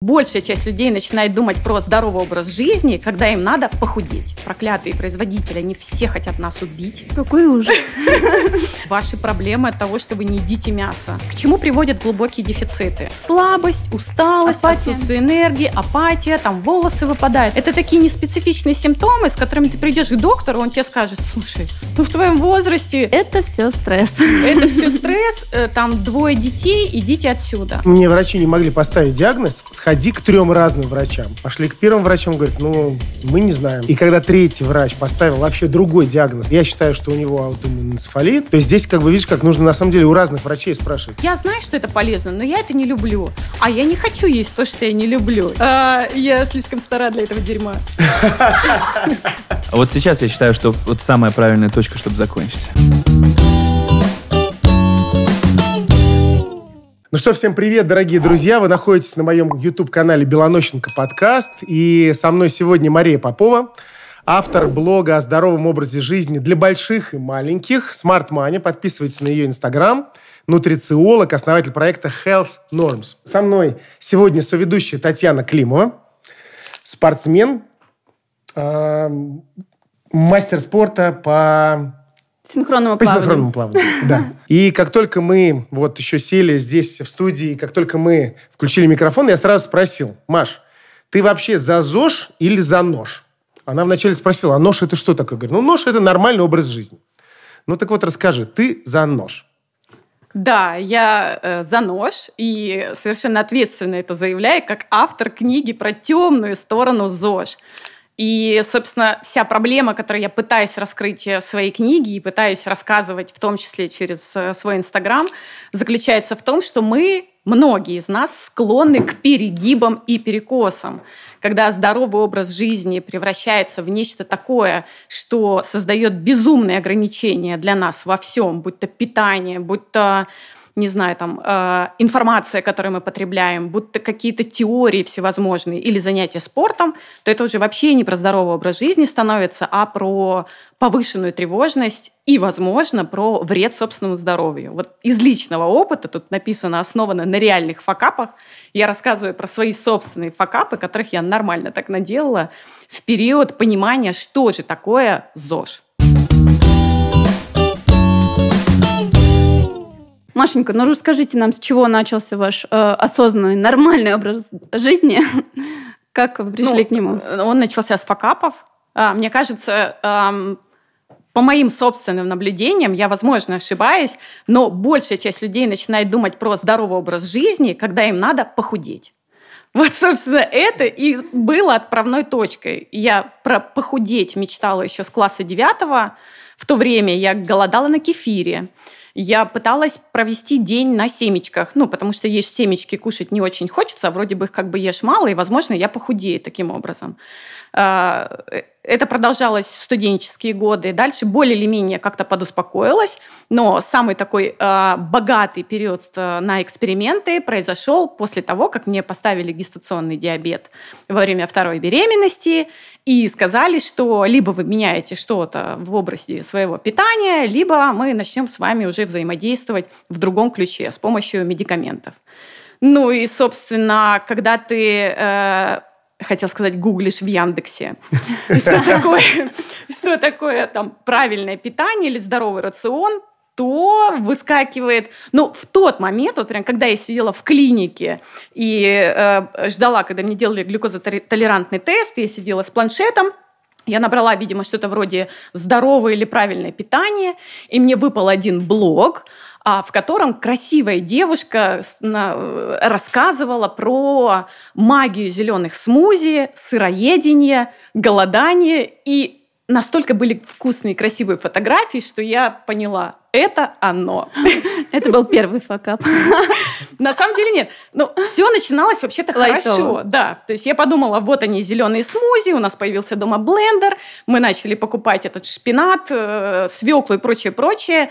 Большая часть людей начинает думать про здоровый образ жизни, когда им надо похудеть. Проклятые производители, они все хотят нас убить. Какой ужас. Ваши проблемы от того, что вы не едите мясо. К чему приводят глубокие дефициты? Слабость, усталость, апатия. отсутствие энергии, апатия, там волосы выпадают. Это такие неспецифичные симптомы, с которыми ты придешь к доктору, он тебе скажет, слушай, ну в твоем возрасте... Это все стресс. Это все стресс, э, там двое детей, идите отсюда. Мне врачи не могли поставить диагноз, ходи к трем разным врачам. Пошли к первым врачам, говорит, ну, мы не знаем. И когда третий врач поставил вообще другой диагноз, я считаю, что у него аутоэнцефалит, то здесь, как бы, видишь, как нужно на самом деле у разных врачей спрашивать. Я знаю, что это полезно, но я это не люблю. А я не хочу есть то, что я не люблю. А, я слишком стара для этого дерьма. А вот сейчас я считаю, что вот самая правильная точка, чтобы закончить. Ну что, всем привет, дорогие друзья. Вы находитесь на моем YouTube-канале «Белонощенко подкаст». И со мной сегодня Мария Попова, автор блога о здоровом образе жизни для больших и маленьких. Smart Money. Подписывайтесь на ее Инстаграм. Нутрициолог, основатель проекта Health Norms. Со мной сегодня соведущая Татьяна Климова, спортсмен, а, мастер спорта по Синхронному по плаванию. синхронному плаванию, да. И как только мы вот еще сели здесь в студии, как только мы включили микрофон, я сразу спросил, Маш, ты вообще за ЗОЖ или за нож? Она вначале спросила, а нож это что такое? Я говорю, ну нож это нормальный образ жизни. Ну так вот расскажи, ты за нож? Да, я э, за нож и совершенно ответственно это заявляю, как автор книги про темную сторону ЗОЖ. И, собственно, вся проблема, которую я пытаюсь раскрыть в э, своей книге и пытаюсь рассказывать, в том числе через э, свой Инстаграм, заключается в том, что мы, многие из нас, склонны к перегибам и перекосам. Когда здоровый образ жизни превращается в нечто такое, что создает безумные ограничения для нас во всем, будь то питание, будь то не знаю, там, э, информация, которую мы потребляем, будто какие-то теории всевозможные или занятия спортом, то это уже вообще не про здоровый образ жизни становится, а про повышенную тревожность и, возможно, про вред собственному здоровью. Вот из личного опыта, тут написано «основано на реальных факапах», я рассказываю про свои собственные факапы, которых я нормально так наделала в период понимания, что же такое ЗОЖ. Машенька, ну расскажите нам, с чего начался ваш э, осознанный, нормальный образ жизни? Как вы пришли ну, к нему? Э, он начался с факапов. А, мне кажется, эм, по моим собственным наблюдениям, я, возможно, ошибаюсь, но большая часть людей начинает думать про здоровый образ жизни, когда им надо похудеть. Вот, собственно, это и было отправной точкой. Я про похудеть мечтала еще с класса девятого. В то время я голодала на кефире я пыталась провести день на семечках, ну, потому что ешь семечки, кушать не очень хочется, а вроде бы их как бы ешь мало, и, возможно, я похудею таким образом. А, э, это продолжалось в студенческие годы. Дальше более или менее как-то подуспокоилась. Но самый такой а, богатый период э, на эксперименты произошел после того, как мне поставили гестационный диабет во время второй беременности и сказали, что либо вы меняете что-то в образе своего питания, либо мы начнем с вами уже взаимодействовать в другом ключе с помощью медикаментов. Ну и, собственно, когда ты э, хотел сказать, гуглишь в Яндексе. Что такое, что такое там правильное питание или здоровый рацион, то выскакивает. Ну, в тот момент, вот прям, когда я сидела в клинике и э, ждала, когда мне делали глюкозотолерантный тест, я сидела с планшетом, я набрала, видимо, что-то вроде здоровое или правильное питание, и мне выпал один блок – а в котором красивая девушка э, рассказывала про магию зеленых смузи, сыроедение, голодание и настолько были вкусные и красивые фотографии, что я поняла, это оно. Это был первый факап. На самом деле нет. Ну, все начиналось вообще-то хорошо. Да. То есть я подумала, вот они, зеленые смузи, у нас появился дома блендер, мы начали покупать этот шпинат, э, свеклу и прочее-прочее.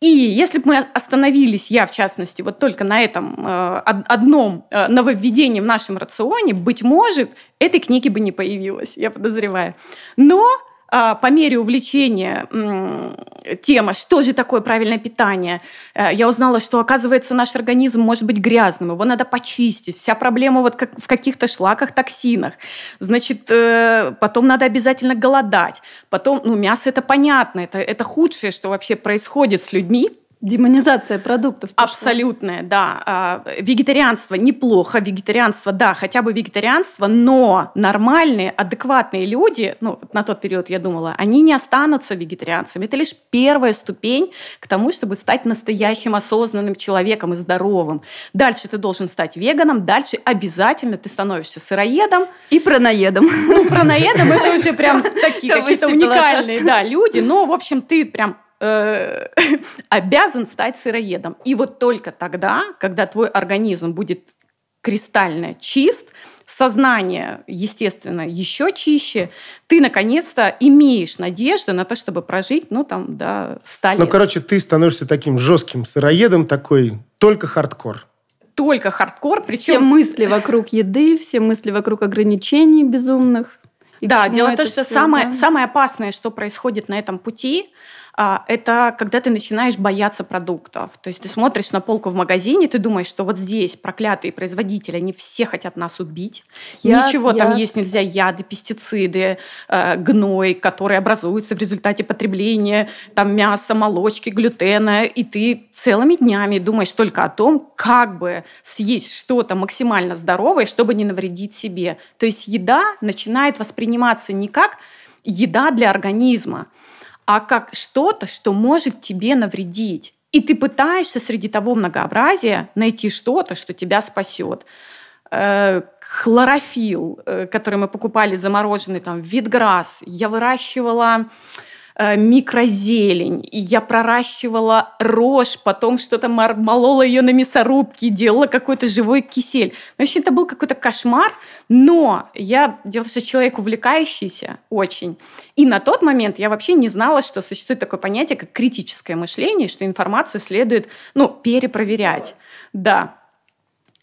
И если бы мы остановились, я в частности, вот только на этом э, одном э, нововведении в нашем рационе, быть может, этой книги бы не появилось, я подозреваю. Но а, по мере увлечения тема, что же такое правильное питание, э, я узнала, что, оказывается, наш организм может быть грязным, его надо почистить. Вся проблема вот как в каких-то шлаках, токсинах. Значит, э, потом надо обязательно голодать. Потом, ну, мясо – это понятно, это, это худшее, что вообще происходит с людьми, Демонизация продуктов. Пошла. Абсолютная, да. А, вегетарианство неплохо, вегетарианство, да, хотя бы вегетарианство, но нормальные, адекватные люди, ну, на тот период я думала, они не останутся вегетарианцами. Это лишь первая ступень к тому, чтобы стать настоящим осознанным человеком и здоровым. Дальше ты должен стать веганом, дальше обязательно ты становишься сыроедом. И праноедом. Ну, праноедом это уже прям такие какие-то уникальные люди, но, ну, в общем, ты прям Э, обязан стать сыроедом. И вот только тогда, когда твой организм будет кристально чист, сознание, естественно, еще чище, ты, наконец-то, имеешь надежду на то, чтобы прожить, ну, там, да, 100 ну, лет. Ну, короче, ты становишься таким жестким сыроедом, такой только хардкор. Только хардкор, причем... Все мысли вокруг еды, все мысли вокруг ограничений безумных. И да, дело в том, что все, самое, да? самое опасное, что происходит на этом пути, а это когда ты начинаешь бояться продуктов. То есть ты смотришь на полку в магазине, ты думаешь, что вот здесь проклятые производители, они все хотят нас убить. Яд, Ничего яд. там есть нельзя, яды, пестициды, э, гной, который образуется в результате потребления там мяса, молочки, глютена. И ты целыми днями думаешь только о том, как бы съесть что-то максимально здоровое, чтобы не навредить себе. То есть еда начинает восприниматься не как еда для организма, а как что-то, что может тебе навредить. И ты пытаешься среди того многообразия найти что-то, что тебя спасет. Э, хлорофилл, э, который мы покупали замороженный, там, витграсс. Я выращивала Э, микрозелень, и я проращивала рожь, потом что-то молола ее на мясорубке, делала какой-то живой кисель. в общем это был какой-то кошмар, но я, дело что человек увлекающийся очень, и на тот момент я вообще не знала, что существует такое понятие, как критическое мышление, что информацию следует, ну, перепроверять. Да,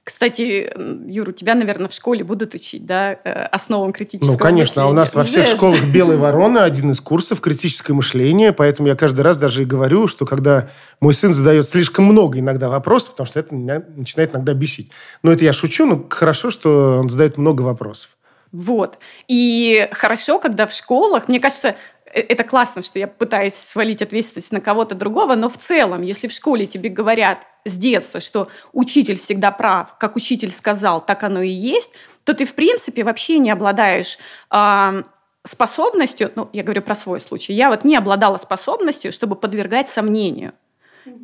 кстати, Юр, у тебя, наверное, в школе будут учить, да, э, основам критического мышления. Ну, конечно, мышления. А у нас во всех школах «Белые вороны» один из курсов «Критическое мышление», поэтому я каждый раз даже и говорю, что когда мой сын задает слишком много иногда вопросов, потому что это меня начинает иногда бесить. Но это я шучу, но хорошо, что он задает много вопросов. Вот. И хорошо, когда в школах, мне кажется, э, это классно, что я пытаюсь свалить ответственность на кого-то другого, но в целом, если в школе тебе говорят, с детства, что учитель всегда прав, как учитель сказал, так оно и есть, то ты, в принципе, вообще не обладаешь э, способностью, ну, я говорю про свой случай, я вот не обладала способностью, чтобы подвергать сомнению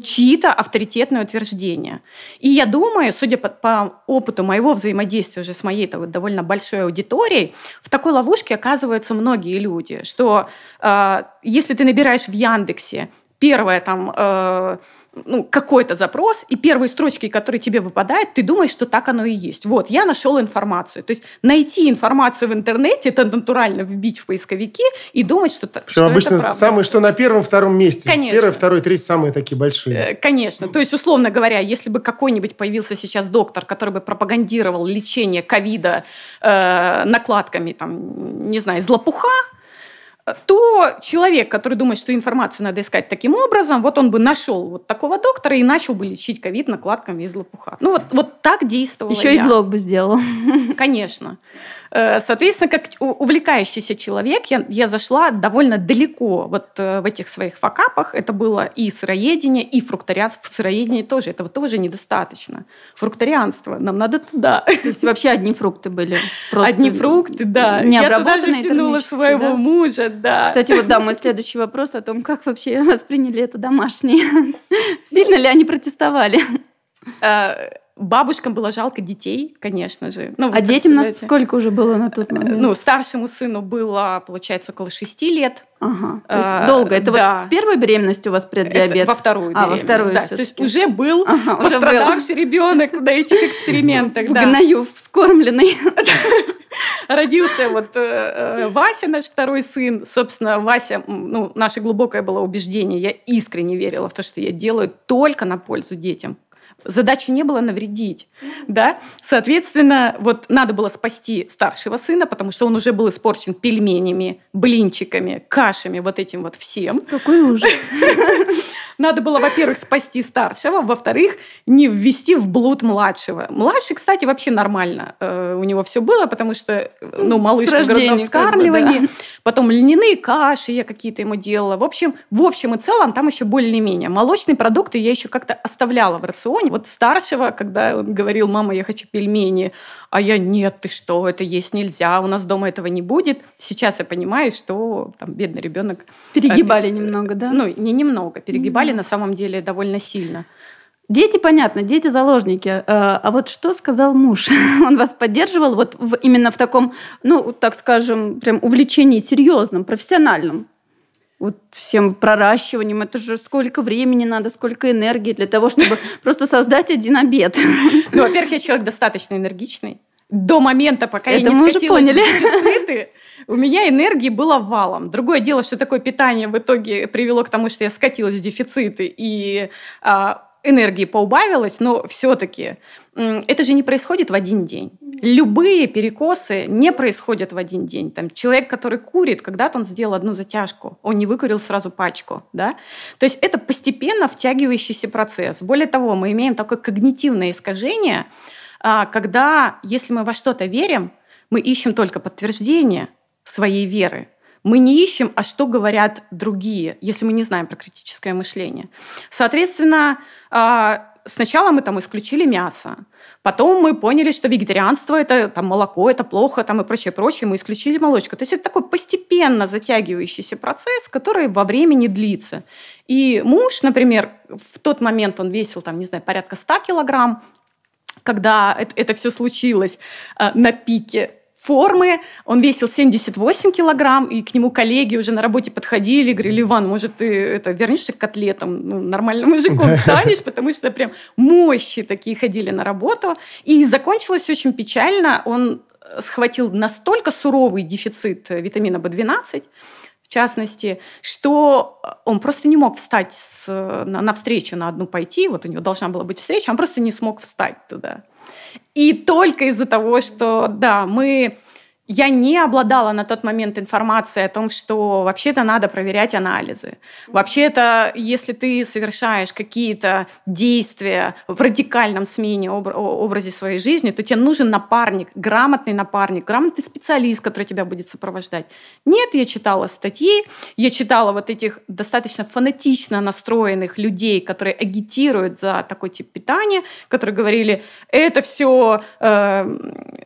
чьи-то авторитетные утверждения. И я думаю, судя по, по опыту моего взаимодействия уже с моей-то вот довольно большой аудиторией, в такой ловушке оказываются многие люди, что э, если ты набираешь в Яндексе первое там... Э, ну, какой-то запрос, и первые строчки, которые тебе выпадают, ты думаешь, что так оно и есть. Вот, я нашел информацию. То есть найти информацию в интернете, это натурально вбить в поисковики и думать, что, Причем что обычно это правда. самые, что на первом-втором месте. Конечно. Первый, второй, третий самые такие большие. Э, конечно. То есть, условно говоря, если бы какой-нибудь появился сейчас доктор, который бы пропагандировал лечение ковида э, накладками, там, не знаю, злопуха то человек, который думает, что информацию надо искать таким образом, вот он бы нашел вот такого доктора и начал бы лечить ковид накладками из лопуха. Ну вот, вот так действовала Еще я. и блог бы сделал. Конечно. Э, соответственно, как увлекающийся человек, я, я зашла довольно далеко вот э, в этих своих факапах. Это было и сыроедение, и фрукторианство. В сыроедении тоже этого тоже недостаточно. Фрукторианство, нам надо туда. То есть вообще одни фрукты были? Просто одни фрукты, да. Не я туда же втянула своего да? мужа, да. Кстати, вот да, мой следующий вопрос о том, как вообще восприняли это домашние. Сильно ли они протестовали? Э, Бабушкам было жалко детей, конечно же. Ну, а детям нас сколько уже было на тот э, момент? Ну, старшему сыну было, получается, около шести лет. Ага. То есть а, долго. Это да. вот в первой беременности у вас преддиабет? Это во вторую беременность. А, во вторую да. То есть уже был ага, пострадавший был. ребенок на этих экспериментах. В гною, вскормленный. Родился вот э, э, Вася, наш второй сын. Собственно, Вася, ну, наше глубокое было убеждение, я искренне верила в то, что я делаю только на пользу детям задачи не было навредить, да. Соответственно, вот надо было спасти старшего сына, потому что он уже был испорчен пельменями, блинчиками, кашами, вот этим вот всем. Какой ужас. Надо было, во-первых, спасти старшего, во-вторых, не ввести в блуд младшего. Младший, кстати, вообще нормально э, у него все было, потому что, э, ну, малыш на грудном вскармливании. Как бы, да. Потом льняные каши я какие-то ему делала. В общем, в общем и целом там еще более-менее. Молочные продукты я еще как-то оставляла в рационе. Вот старшего, когда он говорил, мама, я хочу пельмени, а я, нет, ты что, это есть нельзя, у нас дома этого не будет. Сейчас я понимаю, что там бедный ребенок... Э, перегибали немного, да? Ну, не немного, перегибали на самом деле довольно сильно. Дети, понятно, дети заложники. Э, а вот что сказал муж? Он вас поддерживал вот в, именно в таком, ну, так скажем, прям увлечении серьезном, профессиональном? Вот всем проращиванием, это же сколько времени надо, сколько энергии для того, чтобы просто создать один обед. Ну, во-первых, я человек достаточно энергичный. До момента, пока это я не мы скатилась в дефициты, у меня энергии было валом. Другое дело, что такое питание в итоге привело к тому, что я скатилась в дефициты и а, энергии поубавилось, но все-таки это же не происходит в один день. Любые перекосы не происходят в один день. Там человек, который курит, когда-то он сделал одну затяжку, он не выкурил сразу пачку, да. То есть это постепенно втягивающийся процесс. Более того, мы имеем такое когнитивное искажение, а, когда, если мы во что-то верим, мы ищем только подтверждение своей веры. Мы не ищем, а что говорят другие, если мы не знаем про критическое мышление. Соответственно, а, сначала мы там исключили мясо, потом мы поняли, что вегетарианство это там молоко, это плохо, там и прочее, прочее, мы исключили молочко. То есть это такой постепенно затягивающийся процесс, который во времени длится. И муж, например, в тот момент он весил там, не знаю, порядка 100 килограмм, когда это, это все случилось э, на пике формы. Он весил 78 килограмм, и к нему коллеги уже на работе подходили, говорили, Иван, может, ты это, вернешься к котлетам, ну, нормальным мужиком станешь, потому что прям мощи такие ходили на работу. И закончилось очень печально. Он э, схватил настолько суровый дефицит э, витамина В12, в частности, что э, он просто не мог встать с, на, на встречу, на одну пойти, вот у него должна была быть встреча, он просто не смог встать туда. И только из-за того, что, да, мы я не обладала на тот момент информацией о том, что вообще-то надо проверять анализы. Вообще-то, если ты совершаешь какие-то действия в радикальном смене обр- образе своей жизни, то тебе нужен напарник, грамотный напарник, грамотный специалист, который тебя будет сопровождать. Нет, я читала статьи, я читала вот этих достаточно фанатично настроенных людей, которые агитируют за такой тип питания, которые говорили, это все э,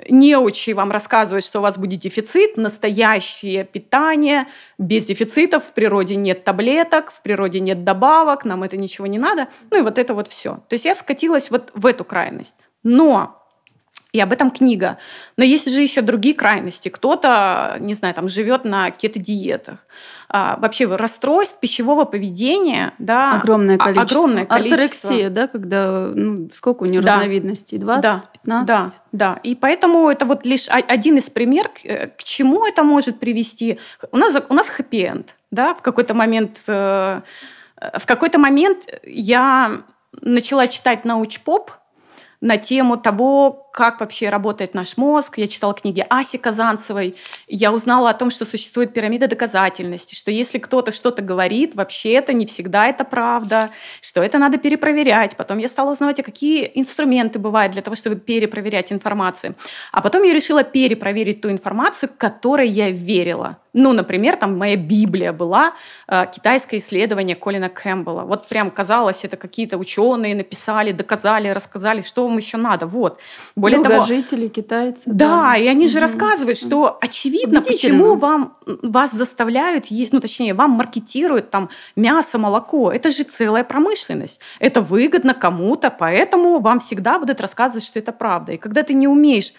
неучи вам рассказывают, что у вас вас будет дефицит, настоящее питание, без дефицитов, в природе нет таблеток, в природе нет добавок, нам это ничего не надо. Ну и вот это вот все. То есть я скатилась вот в эту крайность. Но и об этом книга. Но есть же еще другие крайности. Кто-то, не знаю, там живет на кето-диетах. А, вообще расстройств пищевого поведения, да, огромное а, количество. Огромное количество. Орторексия, да, когда ну, сколько у нее да. разновидностей? 20, да. Да, да. И поэтому это вот лишь один из пример, э, к чему это может привести. У нас, у нас хэппи-энд, да, в какой-то момент... Э, э, в какой-то момент я начала читать науч-поп, на тему того, как вообще работает наш мозг. Я читала книги Аси Казанцевой. Я узнала о том, что существует пирамида доказательности, что если кто-то что-то говорит, вообще это не всегда это правда, что это надо перепроверять. Потом я стала узнавать, а какие инструменты бывают для того, чтобы перепроверять информацию. А потом я решила перепроверить ту информацию, которой я верила. Ну, например, там моя Библия была, э, китайское исследование Колина Кэмпбелла. Вот прям казалось, это какие-то ученые написали, доказали, рассказали, что вам еще надо. Вот. Более того, жители китайцы. Да, да, и они же рассказывают, что очевидно, почему вам вас заставляют есть, ну, точнее, вам маркетируют там мясо, молоко. Это же целая промышленность. Это выгодно кому-то, поэтому вам всегда будут рассказывать, что это правда. И когда ты не умеешь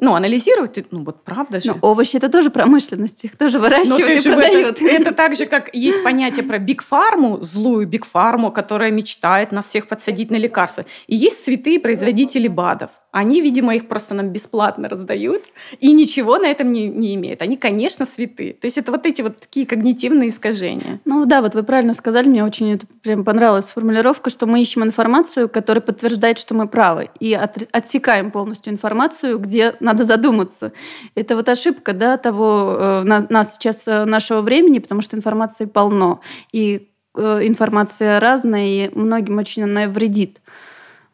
ну, анализировать, ну, вот правда же. Но ну, овощи – это тоже промышленность, их тоже выращивают Но ну, ты и продают. Это, это так же, как есть понятие про бигфарму, злую бигфарму, которая мечтает нас всех подсадить на лекарства. И есть святые производители БАДов – они, видимо, их просто нам бесплатно раздают и ничего на этом не, не имеют. Они, конечно, святые. То есть это вот эти вот такие когнитивные искажения. Ну да, вот вы правильно сказали, мне очень это прям понравилась формулировка, что мы ищем информацию, которая подтверждает, что мы правы, и от, отсекаем полностью информацию, где надо задуматься. Это вот ошибка, да, того э, нас сейчас э, нашего времени, потому что информации полно и э, информация разная, и многим очень она вредит.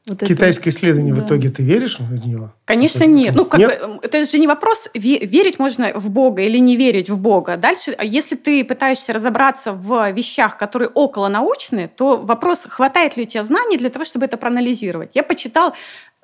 Вот Китайское это... исследование да. в итоге ты веришь в него? Конечно, нет. Ну, как нет? Бы, эм, это же не вопрос, верить можно в Бога или не верить в Бога. Дальше, а если ты пытаешься разобраться в вещах, которые около научные, то вопрос, хватает ли у тебя знаний для того, чтобы это проанализировать. Я почитал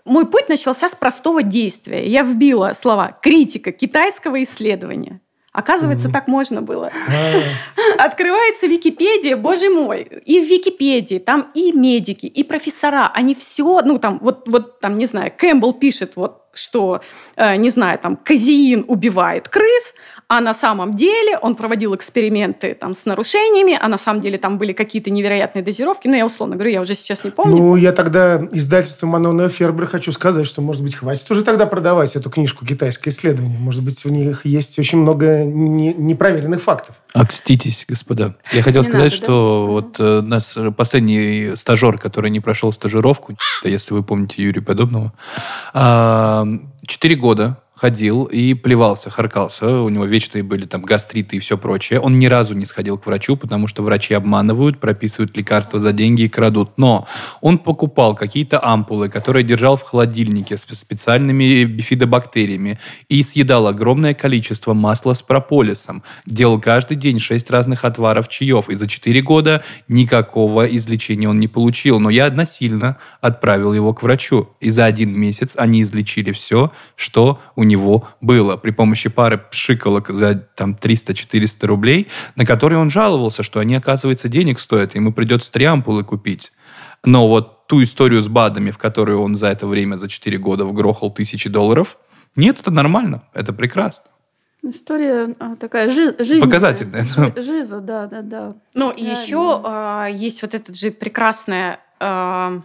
мой путь начался с простого действия. Я вбила слова «критика китайского исследования». Оказывается, mm-hmm. так можно было. Mm-hmm. Открывается Википедия, боже мой, и в Википедии там и медики, и профессора, они все, ну там, вот, вот там, не знаю, Кэмпбелл пишет, вот что, э, не знаю, там, казеин убивает крыс, а на самом деле он проводил эксперименты там, с нарушениями, а на самом деле там были какие-то невероятные дозировки. Но ну, я условно говорю, я уже сейчас не помню. Ну, я тогда издательству Манона Фербер хочу сказать, что, может быть, хватит уже тогда продавать эту книжку «Китайское исследование». Может быть, в них есть очень много не, непроверенных фактов. Окститесь, господа. Я хотел не сказать, надо, что да? вот э, нас последний стажер, который не прошел стажировку, если вы помните Юрия Подобного, а, четыре года ходил и плевался, харкался. У него вечные были там гастриты и все прочее. Он ни разу не сходил к врачу, потому что врачи обманывают, прописывают лекарства за деньги и крадут. Но он покупал какие-то ампулы, которые держал в холодильнике с специальными бифидобактериями и съедал огромное количество масла с прополисом. Делал каждый день шесть разных отваров чаев. И за четыре года никакого излечения он не получил. Но я насильно отправил его к врачу. И за один месяц они излечили все, что у него было при помощи пары пшиколок за там 300-400 рублей, на которые он жаловался, что они, оказывается, денег стоят, ему придется три ампулы купить. Но вот ту историю с БАДами, в которую он за это время, за 4 года вгрохал тысячи долларов, нет, это нормально, это прекрасно. История а, такая жи- жизненная. Показательная. Жи- жиза, да, да, да. Ну, и еще э, а, есть вот эта же прекрасная э,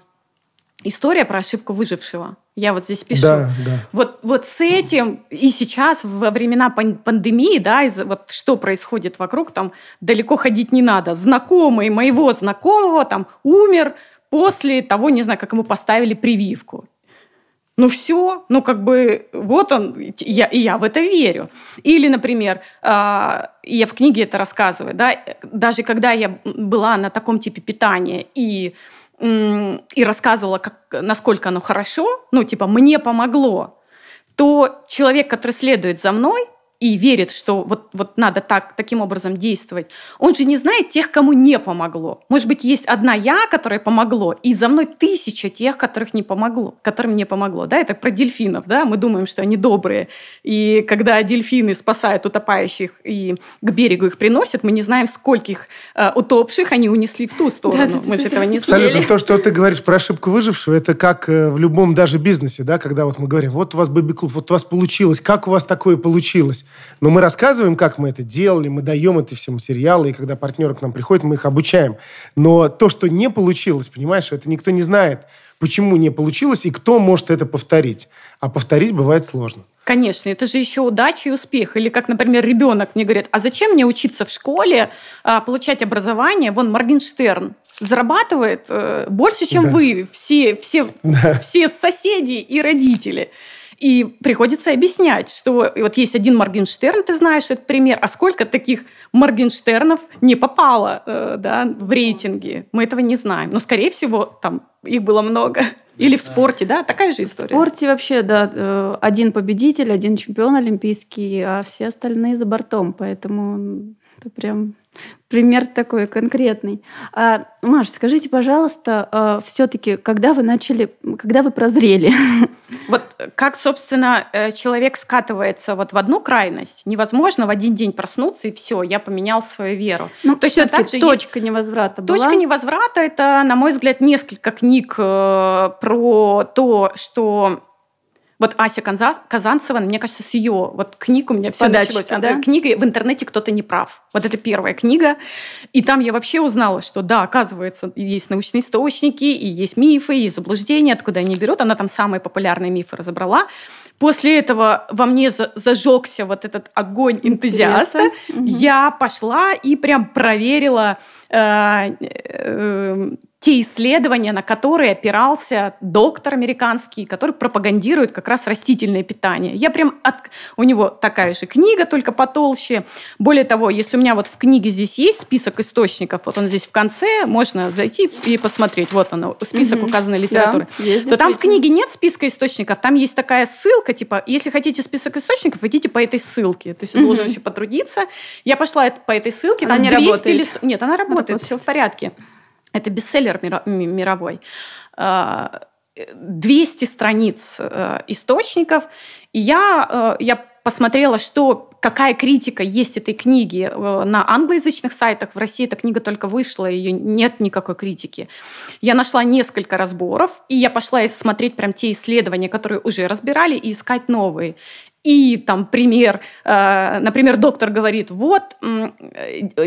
история про ошибку выжившего. Я вот здесь пишу. Да, да. Вот, вот с этим и сейчас во времена пандемии, да, из, вот что происходит вокруг, там далеко ходить не надо. Знакомый моего знакомого там умер после того, не знаю, как ему поставили прививку. Ну все, ну как бы вот он, я, и я в это верю. Или, например, а, я в книге это рассказываю, да, даже когда я была на таком типе питания и и рассказывала, как, насколько оно хорошо, ну, типа, мне помогло, то человек, который следует за мной, и верит, что вот, вот надо так, таким образом действовать, он же не знает тех, кому не помогло. Может быть, есть одна я, которая помогло, и за мной тысяча тех, которых не помогло, которым не помогло. Да? Это про дельфинов. Да? Мы думаем, что они добрые. И когда дельфины спасают утопающих и к берегу их приносят, мы не знаем, скольких э, утопших они унесли в ту сторону. Мы же этого не Абсолютно. То, что ты говоришь про ошибку выжившего, это как э, в любом даже бизнесе, да, когда вот мы говорим, вот у вас бэби-клуб, вот у вас получилось, как у вас такое получилось? получилось. Но мы рассказываем, как мы это делали, мы даем это всем сериалы, и когда партнеры к нам приходят, мы их обучаем. Но то, что не получилось, понимаешь, это никто не знает, почему не получилось и кто может это повторить. А повторить бывает сложно. Конечно, это же еще удача и успех. Или как, например, ребенок мне говорит, а зачем мне учиться в школе, а, получать образование? Вон Моргенштерн зарабатывает э, больше, чем да. вы, все, все, да. все соседи и родители. И приходится объяснять, что вот есть один Моргенштерн, ты знаешь этот пример, а сколько таких Моргенштернов не попало э, да, в рейтинги? Мы этого не знаем. Но, скорее всего, там их было много. Или в спорте, да, такая же история. В спорте вообще, да, э, один победитель, один чемпион олимпийский, а все остальные за бортом, поэтому это прям пример такой конкретный. А, Маш, скажите, пожалуйста, а, все-таки, когда вы начали, когда вы прозрели? Вот как, собственно, э, человек скатывается вот в одну крайность, невозможно в один день проснуться и все, я поменял свою веру. Ну, есть это же точка есть... невозврата была? Точка невозврата – это, на мой взгляд, несколько книг э, про то, что вот Ася Казанцева, мне кажется, с ее вот книг у меня все Подачки, началось. Да? Книга «В интернете кто-то не прав». Вот это первая книга. И там я вообще узнала, что да, оказывается, есть научные источники, и есть мифы, и есть заблуждения, откуда они берут. Она там самые популярные мифы разобрала. После этого во мне зажегся вот этот огонь энтузиаста. Угу. Я пошла и прям проверила э, э, те исследования, на которые опирался доктор американский, который пропагандирует как раз растительное питание. Я прям от... у него такая же книга, только потолще. Более того, если у меня вот в книге здесь есть список источников, вот он здесь в конце, можно зайти и посмотреть. Вот он, список угу. указанной литературы. Да, есть, то там в книге нет списка источников, там есть такая ссылка, типа, если хотите список источников, идите по этой ссылке. То есть угу. должен еще потрудиться. Я пошла по этой ссылке, она там не 200 работает. листов. Нет, она работает, она работает, все в порядке. Это бестселлер мировой. 200 а, страниц э, источников. И я, э, я посмотрела, что, какая критика есть этой книги э, на англоязычных сайтах. В России эта книга только вышла, ее нет никакой критики. Я нашла несколько разборов, и я пошла смотреть прям те исследования, которые уже разбирали, и искать новые и там пример, э, например, доктор говорит, вот э,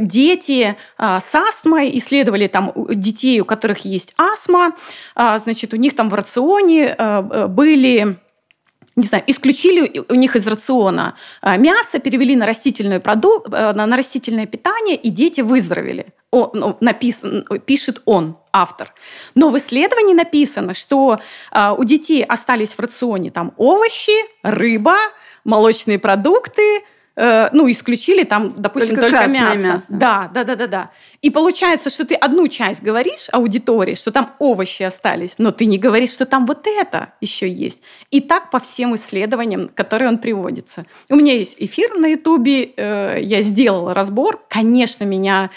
дети э, с астмой исследовали там детей, у которых есть астма, значит, у них там в рационе были не знаю, исключили у них из рациона мясо, перевели на, растительное проду... на растительное питание, и дети выздоровели. О, ну, написан, пишет он, автор. Но в исследовании написано, что э, у детей остались в рационе там овощи, рыба, молочные продукты, э, ну, исключили там, допустим, только, только мясо. мясо. Да, да, да, да, да. И получается, что ты одну часть говоришь аудитории, что там овощи остались, но ты не говоришь, что там вот это еще есть. И так по всем исследованиям, которые он приводится. У меня есть эфир на Ютубе, э, я сделала разбор. Конечно, меня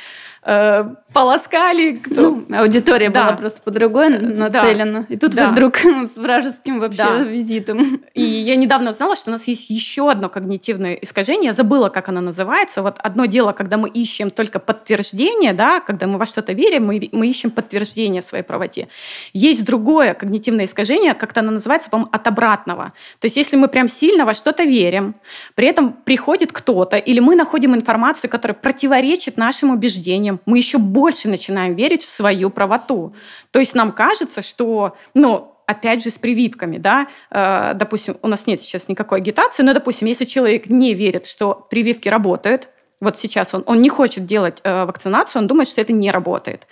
Э, полоскали. Кто... Ну, аудитория да. была просто по другой нацелена. Да. И тут да. вы вдруг ну, с вражеским вообще да. визитом. И я недавно узнала, что у нас есть еще одно когнитивное искажение. Я забыла, как оно называется. Вот одно дело, когда мы ищем только подтверждение, да, когда мы во что-то верим, мы, мы ищем подтверждение своей правоте. Есть другое когнитивное искажение, как-то оно называется, по-моему, от обратного. То есть если мы прям сильно во что-то верим, при этом приходит кто-то, или мы находим информацию, которая противоречит нашим убеждениям, временем мы еще больше начинаем верить в свою правоту. То есть нам кажется, что, ну, опять же, с прививками, да, э, допустим, у нас нет сейчас никакой агитации, но, допустим, если человек не верит, что прививки работают, вот сейчас он, он не хочет делать э, вакцинацию, он думает, что это не работает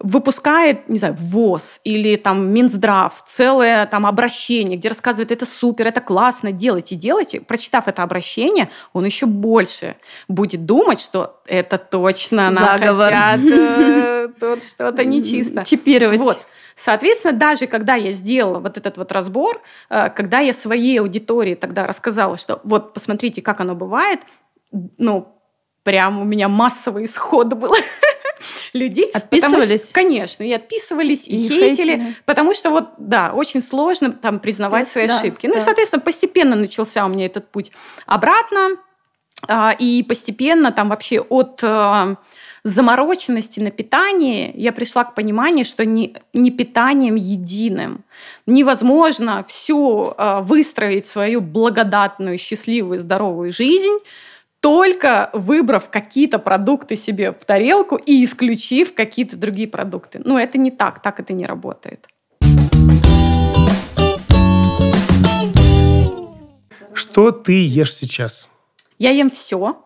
выпускает, не знаю, ВОЗ или там Минздрав целое там обращение, где рассказывает, это супер, это классно, делайте, делайте, прочитав это обращение, он еще больше будет думать, что это точно нам Заговор. хотят э, тут что-то нечисто. Чипировать. Вот. Соответственно, даже когда я сделала вот этот вот разбор, э, когда я своей аудитории тогда рассказала, что вот посмотрите, как оно бывает, ну, прям у меня массовый исход был людей. Отписывались? Что, конечно, и отписывались, и, и хейтили, хейтили, потому что вот, да, очень сложно там признавать свои да, ошибки. Да. Ну и, соответственно, постепенно начался у меня этот путь обратно, а, и постепенно там вообще от э, замороченности на питании я пришла к пониманию, что не, не питанием единым. Невозможно все э, выстроить свою благодатную, счастливую, здоровую жизнь только выбрав какие-то продукты себе в тарелку и исключив какие-то другие продукты. Но ну, это не так, так это не работает. Что ты ешь сейчас? Я ем все.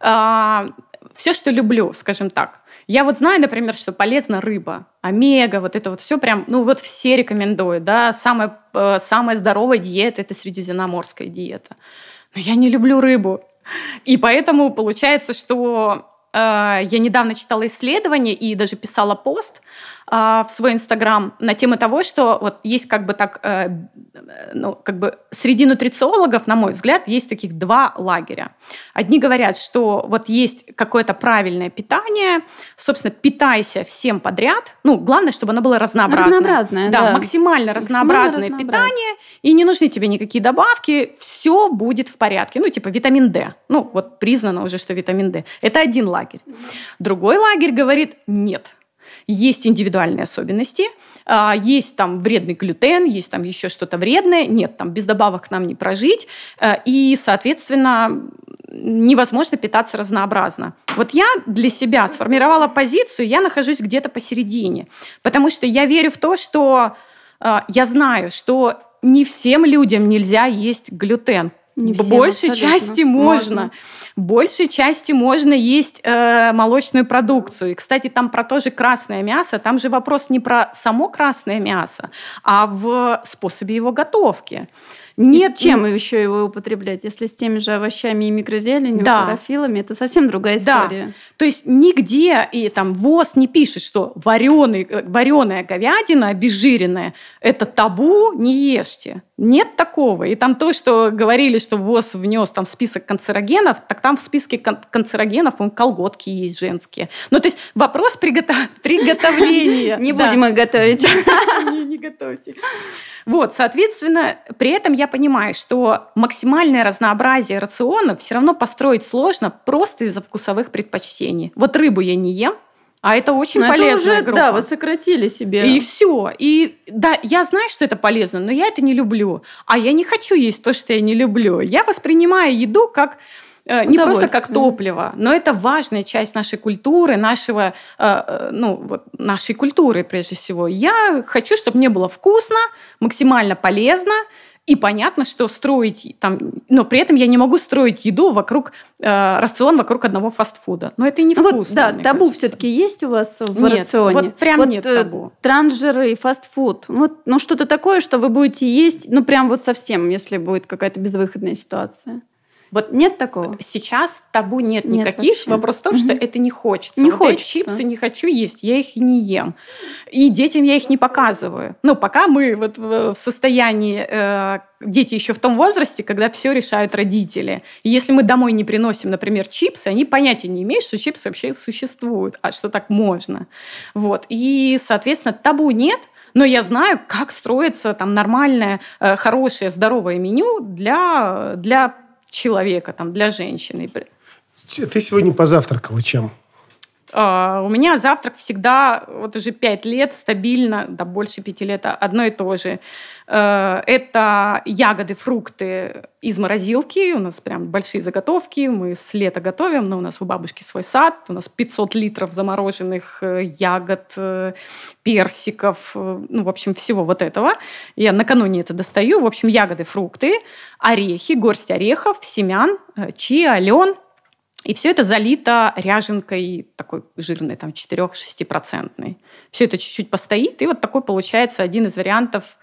А, все, что люблю, скажем так. Я вот знаю, например, что полезна рыба, омега, вот это вот все прям, ну вот все рекомендуют, да, самая, э, самая здоровая диета – это средиземноморская диета. Но я не люблю рыбу. И поэтому получается, что э, я недавно читала исследование и даже писала пост а, в свой Инстаграм на тему того, что вот есть как бы так, э, ну, как бы среди нутрициологов, на мой взгляд, есть таких два лагеря. Одни говорят, что вот есть какое-то правильное питание, собственно, питайся всем подряд, ну, главное, чтобы оно было разнообразное. Разнообразное, да. да. Максимально, разнообразное разнообразное. питание, и не нужны тебе никакие добавки, все будет в порядке. Ну, типа витамин D. Ну, вот признано уже, что витамин D. Это один лагерь. Другой лагерь говорит, нет, есть индивидуальные особенности, а, есть там вредный глютен, есть там еще что-то вредное, нет, там без добавок нам не прожить, э, и, соответственно, невозможно питаться разнообразно. Вот я для себя сформировала позицию, я нахожусь где-то посередине, потому что я верю в то, что э, я знаю, что не всем людям нельзя есть глютен не По большей части можно. можно. Большей части можно есть э, молочную продукцию. И, кстати, там про то же красное мясо. Там же вопрос не про само красное мясо, а в способе его готовки. Нет, и с чем еще его употреблять, если с теми же овощами и микрозеленью, да. хлорофилами, это совсем другая история. Да. То есть нигде и там ВОЗ не пишет, что вареный, э, вареная говядина, обезжиренная, это табу, не ешьте. Нет такого. И там то, что говорили, что ВОЗ внес там список канцерогенов, так там в списке кан- канцерогенов, по-моему, колготки есть женские. Ну, то есть вопрос приготов- приготовления. Не будем их готовить. Не готовьте. Вот, соответственно, при этом я понимаю, что максимальное разнообразие рациона все равно построить сложно просто из-за вкусовых предпочтений. Вот рыбу я не ем, а это очень но полезная это уже, группа. Да, вы сократили себе. И все. И да, я знаю, что это полезно, но я это не люблю. А я не хочу есть то, что я не люблю. Я воспринимаю еду как э, не просто как топливо, но это важная часть нашей культуры, нашего, э, э, ну, вот, нашей культуры прежде всего. Я хочу, чтобы мне было вкусно, максимально полезно, и понятно, что строить там, но при этом я не могу строить еду вокруг э, рацион вокруг одного фастфуда. Но это и не ну вкусно. Вот, да, табу все-таки есть у вас в нет, рационе. Вот прям вот, нет э, табу. Транжеры и фастфуд. Ну вот, ну что-то такое, что вы будете есть, ну прям вот совсем, если будет какая-то безвыходная ситуация. Вот нет такого? Сейчас табу нет, нет никаких. Вообще. Вопрос в том, угу. что это не хочется. Не вот хочется. чипсы не хочу есть, я их не ем. И детям я их не показываю. Ну, пока мы вот в состоянии... Э, дети еще в том возрасте, когда все решают родители. И если мы домой не приносим, например, чипсы, они понятия не имеют, что чипсы вообще существуют, а что так можно. Вот. И, соответственно, табу нет, но я знаю, как строится там нормальное, э, хорошее, здоровое меню для, для человека там, для женщины. Ты сегодня позавтракала чем? А, у меня завтрак всегда вот уже пять лет стабильно, да больше пяти лет, а, одно и то же. Э, это ягоды, фрукты из морозилки. У нас прям большие заготовки. Мы с лета готовим, но ну, у нас у бабушки свой сад. У нас 500 литров замороженных э, ягод, э, персиков, ну, в общем, всего вот этого. Я накануне это достаю. В общем, ягоды, фрукты, орехи, горсть орехов, семян, чиа, лен – и все это залито ряженкой такой жирной, там 4-6%. Все это чуть-чуть постоит, и вот такой получается один из вариантов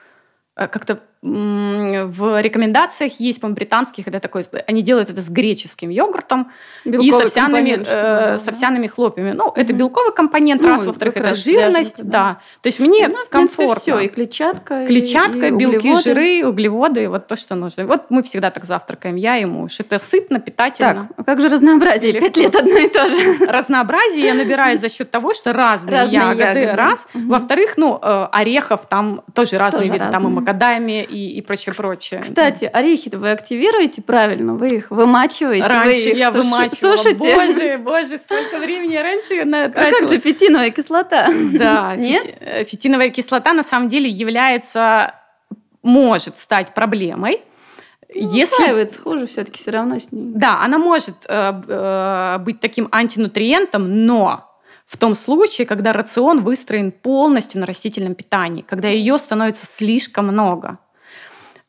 э, как-то в рекомендациях есть, по-моему, британских, это такой, они делают это с греческим йогуртом белковый и с овсяными, э, да, с овсяными да. хлопьями. Ну, это белковый компонент, ну, раз, во-вторых, это жирность, да. да. То есть мне ну, комфортно. Все, и клетчатка, клетчатка, и, и белки, углеводы. жиры, углеводы, вот то, что нужно. Вот мы всегда так завтракаем, я и муж. Это сытно, питательно. Так, а как же разнообразие? Пять лет одно и то же. Разнообразие я набираю за счет того, что разные, разные ягоды, ягоды, раз. Угу. Во-вторых, ну, э, орехов там тоже разные тоже виды, разные. там и макадами и, и прочее, прочее. Кстати, орехи вы активируете правильно, вы их вымачиваете. Раньше вы их я суш... вымачивала. Сушите. Боже, боже, сколько времени я раньше на это тратила. А как же фитиновая кислота? Да, Нет? Э, фитиновая кислота на самом деле является, может стать проблемой, ну, если хуже все-таки все равно с ней. Да, она может э, э, быть таким антинутриентом, но в том случае, когда рацион выстроен полностью на растительном питании, когда ее становится слишком много.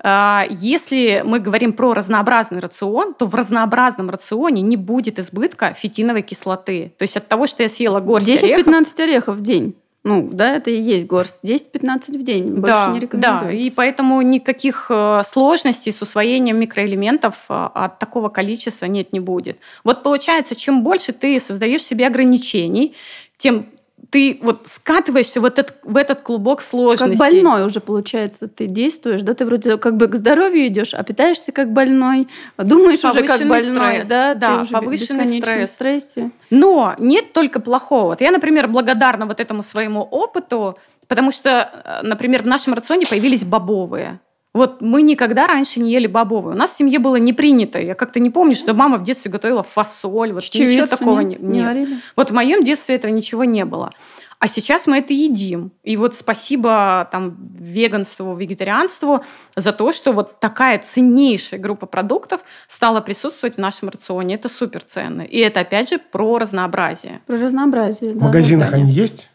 А, если мы говорим про разнообразный рацион, то в разнообразном рационе не будет избытка фитиновой кислоты. То есть от того, что я съела горсть 10-15 орехов, орехов в день. Ну, да, это и есть горсть. 10-15 в день. Больше да, не рекомендуется. Да, и поэтому никаких э, сложностей с усвоением микроэлементов э, от такого количества нет, не будет. Вот получается, чем больше ты создаешь себе ограничений, тем ты вот скатываешься в этот, в этот клубок сложностей. Как больной уже получается ты действуешь, да, ты вроде как бы к здоровью идешь, а питаешься как больной, а думаешь уже как больной, стресс, да, да, ты уже повышенный стресс. В стрессе. Но нет только плохого. Вот я, например, благодарна вот этому своему опыту, потому что, э, например, в нашем рационе появились бобовые. Вот мы никогда раньше не ели бобовые. У нас в семье было не принято. Я как-то не помню, что мама в детстве готовила фасоль. Вот Чевицу ничего такого не, не, Варили. Вот в моем детстве этого ничего не было. А сейчас мы это едим. И вот спасибо там веганству, вегетарианству за то, что вот такая ценнейшая группа продуктов стала присутствовать в нашем рационе. Это супер ценно. И это опять же про разнообразие. Про разнообразие. Да, в магазинах да, они есть?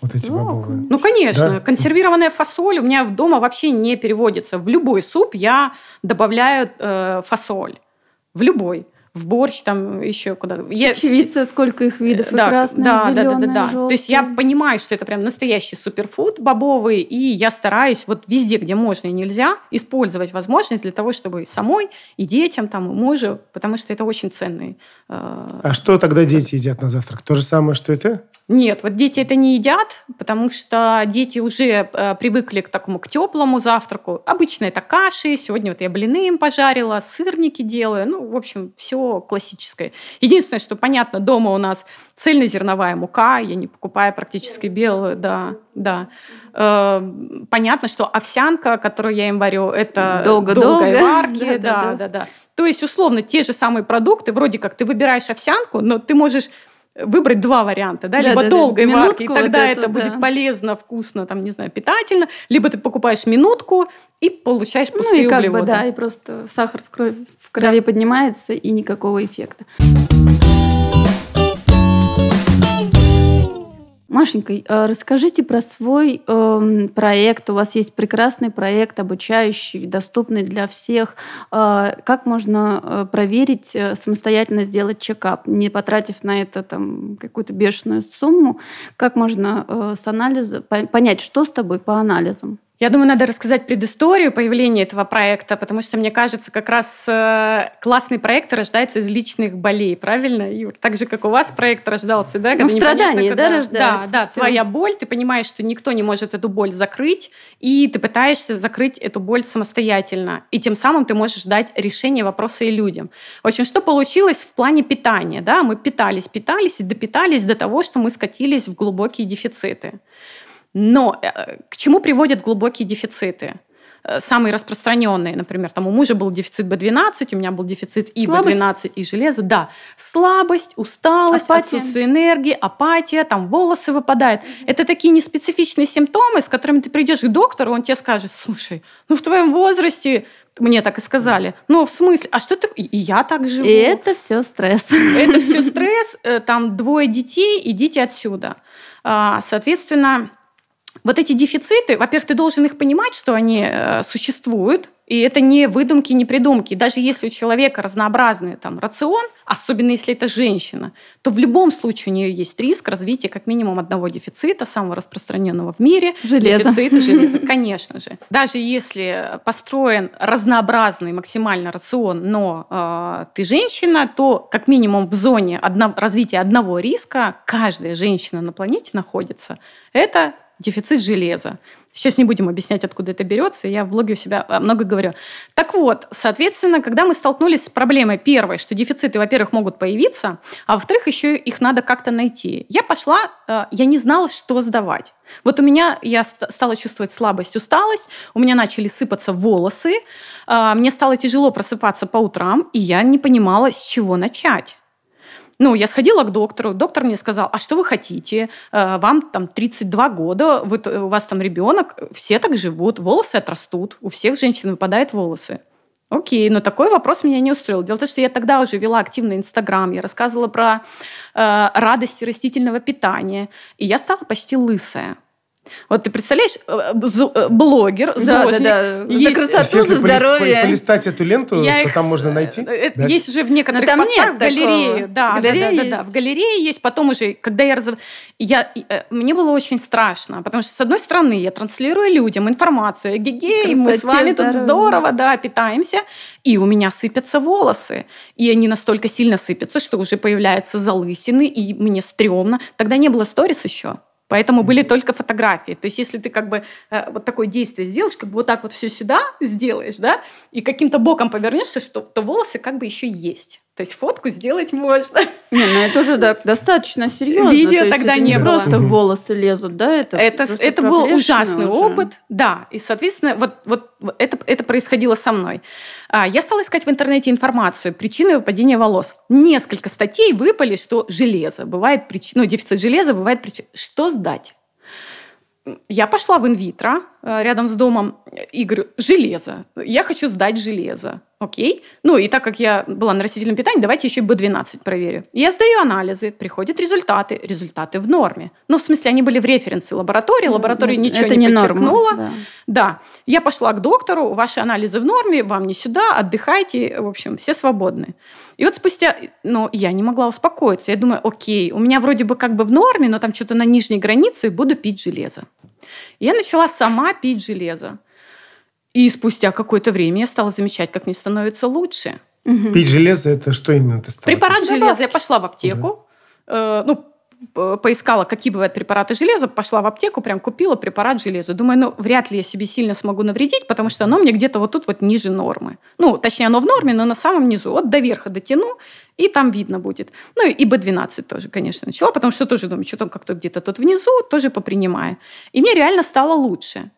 Вот эти ну, бобовые. Ну, конечно. Да? Консервированная фасоль у меня дома вообще не переводится. В любой суп я добавляю э, фасоль. В любой. В борщ там еще куда-то. Чечевица, сколько их видов. Да, красная, да, зеленая, да, да, да, да. То есть я понимаю, что это прям настоящий суперфуд бобовый, и я стараюсь вот везде, где можно и нельзя, использовать возможность для того, чтобы самой, и детям, там, и мужу, потому что это очень ценный а, а что тогда дети едят на завтрак? То же самое, что и ты? Нет, вот дети это не едят, потому что дети уже э, привыкли к такому к теплому завтраку. Обычно это каши, сегодня вот я блины им пожарила, сырники делаю, ну, в общем, все классическое. Единственное, что понятно, дома у нас цельнозерновая мука, я не покупаю практически белую, да, да. Эм, понятно, что овсянка, которую я им варю, это долго-долго варки, да, да, да. То есть, условно, те же самые продукты, вроде как ты выбираешь овсянку, но ты можешь выбрать два варианта, да, да либо да, долгой да. варки, и тогда вот это, это будет да. полезно, вкусно, там, не знаю, питательно, либо ты покупаешь минутку и получаешь ну пустые ну, и как углеводы. Бы, да, и просто сахар в крови, в крови да. поднимается и никакого эффекта. Машенька, э, расскажите про свой э, проект. У вас есть прекрасный проект, обучающий, доступный для всех. Э, как можно э, проверить, э, самостоятельно сделать чекап, не потратив на это там, какую-то бешеную сумму? Как можно э, с анализа понять, что с тобой по анализам? Я думаю, надо рассказать предысторию появления этого проекта, потому что, мне кажется, как раз э, классный проект рождается из личных болей, правильно, Юр? Так же, как у вас проект рождался, да? Когда ну, страдания, когда... да, рождается. Да, да, твоя боль, ты понимаешь, что никто не может эту боль закрыть, и ты пытаешься закрыть эту боль самостоятельно, и тем самым ты можешь дать решение вопроса и людям. В общем, что получилось в плане питания, да? Мы питались, питались и допитались до того, что мы скатились в глубокие дефициты. Но э, к чему приводят глубокие дефициты? Э, самые распространенные, например, там у мужа был дефицит B12, у меня был дефицит и слабость. B12, и железа, да. Слабость, усталость, апатия. отсутствие энергии, апатия, там волосы выпадают. mm Это такие неспецифичные симптомы, с которыми ты придешь к доктору, он тебе скажет, слушай, ну в твоем возрасте мне так и сказали. Ну, в смысле, а что ты... И я так живу. И это все стресс. Это все стресс, э, там двое детей, идите отсюда. А, соответственно, вот эти дефициты, во-первых, ты должен их понимать, что они э, существуют, и это не выдумки, не придумки. даже если у человека разнообразный там, рацион, особенно если это женщина, то в любом случае у нее есть риск развития как минимум одного дефицита, самого распространенного в мире. Железо. Дефицита железа, конечно же. Даже если построен разнообразный максимально рацион, но э, ты женщина, то как минимум в зоне одно, развития одного риска каждая женщина на планете находится. Это дефицит железа. Сейчас не будем объяснять, откуда это берется. Я в блоге у себя а, много говорю. Так вот, соответственно, когда мы столкнулись с проблемой первой, что дефициты, во-первых, могут появиться, а во-вторых, еще их надо как-то найти. Я пошла, э, я не знала, что сдавать. Вот у меня я стала чувствовать слабость, усталость, у меня начали сыпаться волосы, э, мне стало тяжело просыпаться по утрам, и я не понимала, с чего начать. Ну, я сходила к доктору, доктор мне сказал, а что вы хотите? Э, вам там 32 года, вы, у вас там ребенок, все так живут, волосы отрастут, у всех женщин выпадают волосы. Окей, но такой вопрос меня не устроил. Дело в том, что я тогда уже вела активный Инстаграм, я рассказывала про э, радости растительного питания, и я стала почти лысая. Вот ты представляешь, э, э, блогер, да, зожник, да, да. Есть... красоту, если за здоровье. полистать эту ленту, Я то их... там можно найти. Э, это, да? Есть уже в некоторых Но там постах нет галереи. Да, галерея да, да, да, да, в галерее есть. Потом уже, когда я, разов... я... Мне было очень страшно, потому что, с одной стороны, я транслирую людям информацию. гегей, мы с вами здоровье. тут здорово, да, питаемся. И у меня сыпятся волосы. И они настолько сильно сыпятся, что уже появляются залысины, и мне стрёмно. Тогда не было сторис еще. Поэтому были только фотографии. То есть, если ты как бы э, вот такое действие сделаешь, как бы вот так вот все сюда сделаешь, да, и каким-то боком повернешься, что, то волосы как бы еще есть. То есть фотку сделать можно. Не, ну это уже да, достаточно серьезно. Видео То тогда не было. Просто волосы лезут, да? Это, это, это был ужасный уже. опыт, да. И, соответственно, вот, вот это, это происходило со мной. А, я стала искать в интернете информацию причины выпадения волос. Несколько статей выпали, что железо бывает причина, ну, дефицит железа бывает причина. Что сдать? Я пошла в инвитро, Э, рядом с домом и говорю, железо. Я хочу сдать железо. Окей. Ну и так как я была на растительном питании, давайте еще и B12 проверю. Я сдаю анализы, приходят результаты. Результаты в норме. Но ну, в смысле они были в референсе лаборатории, ну, лаборатория ну, ничего это не, не подчеркнула. Норма, да. да. Я пошла к доктору, ваши анализы в норме, вам не сюда, отдыхайте, в общем, все свободны. И вот спустя, ну, я не могла успокоиться. Я думаю, окей, у меня вроде бы как бы в норме, но там что-то на нижней границе, буду пить железо. Я начала сама пить железо. И спустя какое-то время я стала замечать, как мне становится лучше. Пить железо это что именно ты стала? Прибавки. Препарат железа. Я пошла в аптеку. Да. Э, ну, поискала, какие бывают препараты железа, пошла в аптеку, прям купила препарат железа. Думаю, ну, вряд ли я себе сильно смогу навредить, потому что оно мне где-то вот тут вот ниже нормы. Ну, точнее, оно в норме, но на самом низу. Вот до верха дотяну, и там видно будет. Ну, и B12 тоже, конечно, начала, потому что тоже думаю, что там как-то где-то тут внизу, тоже попринимаю. И мне реально стало лучше.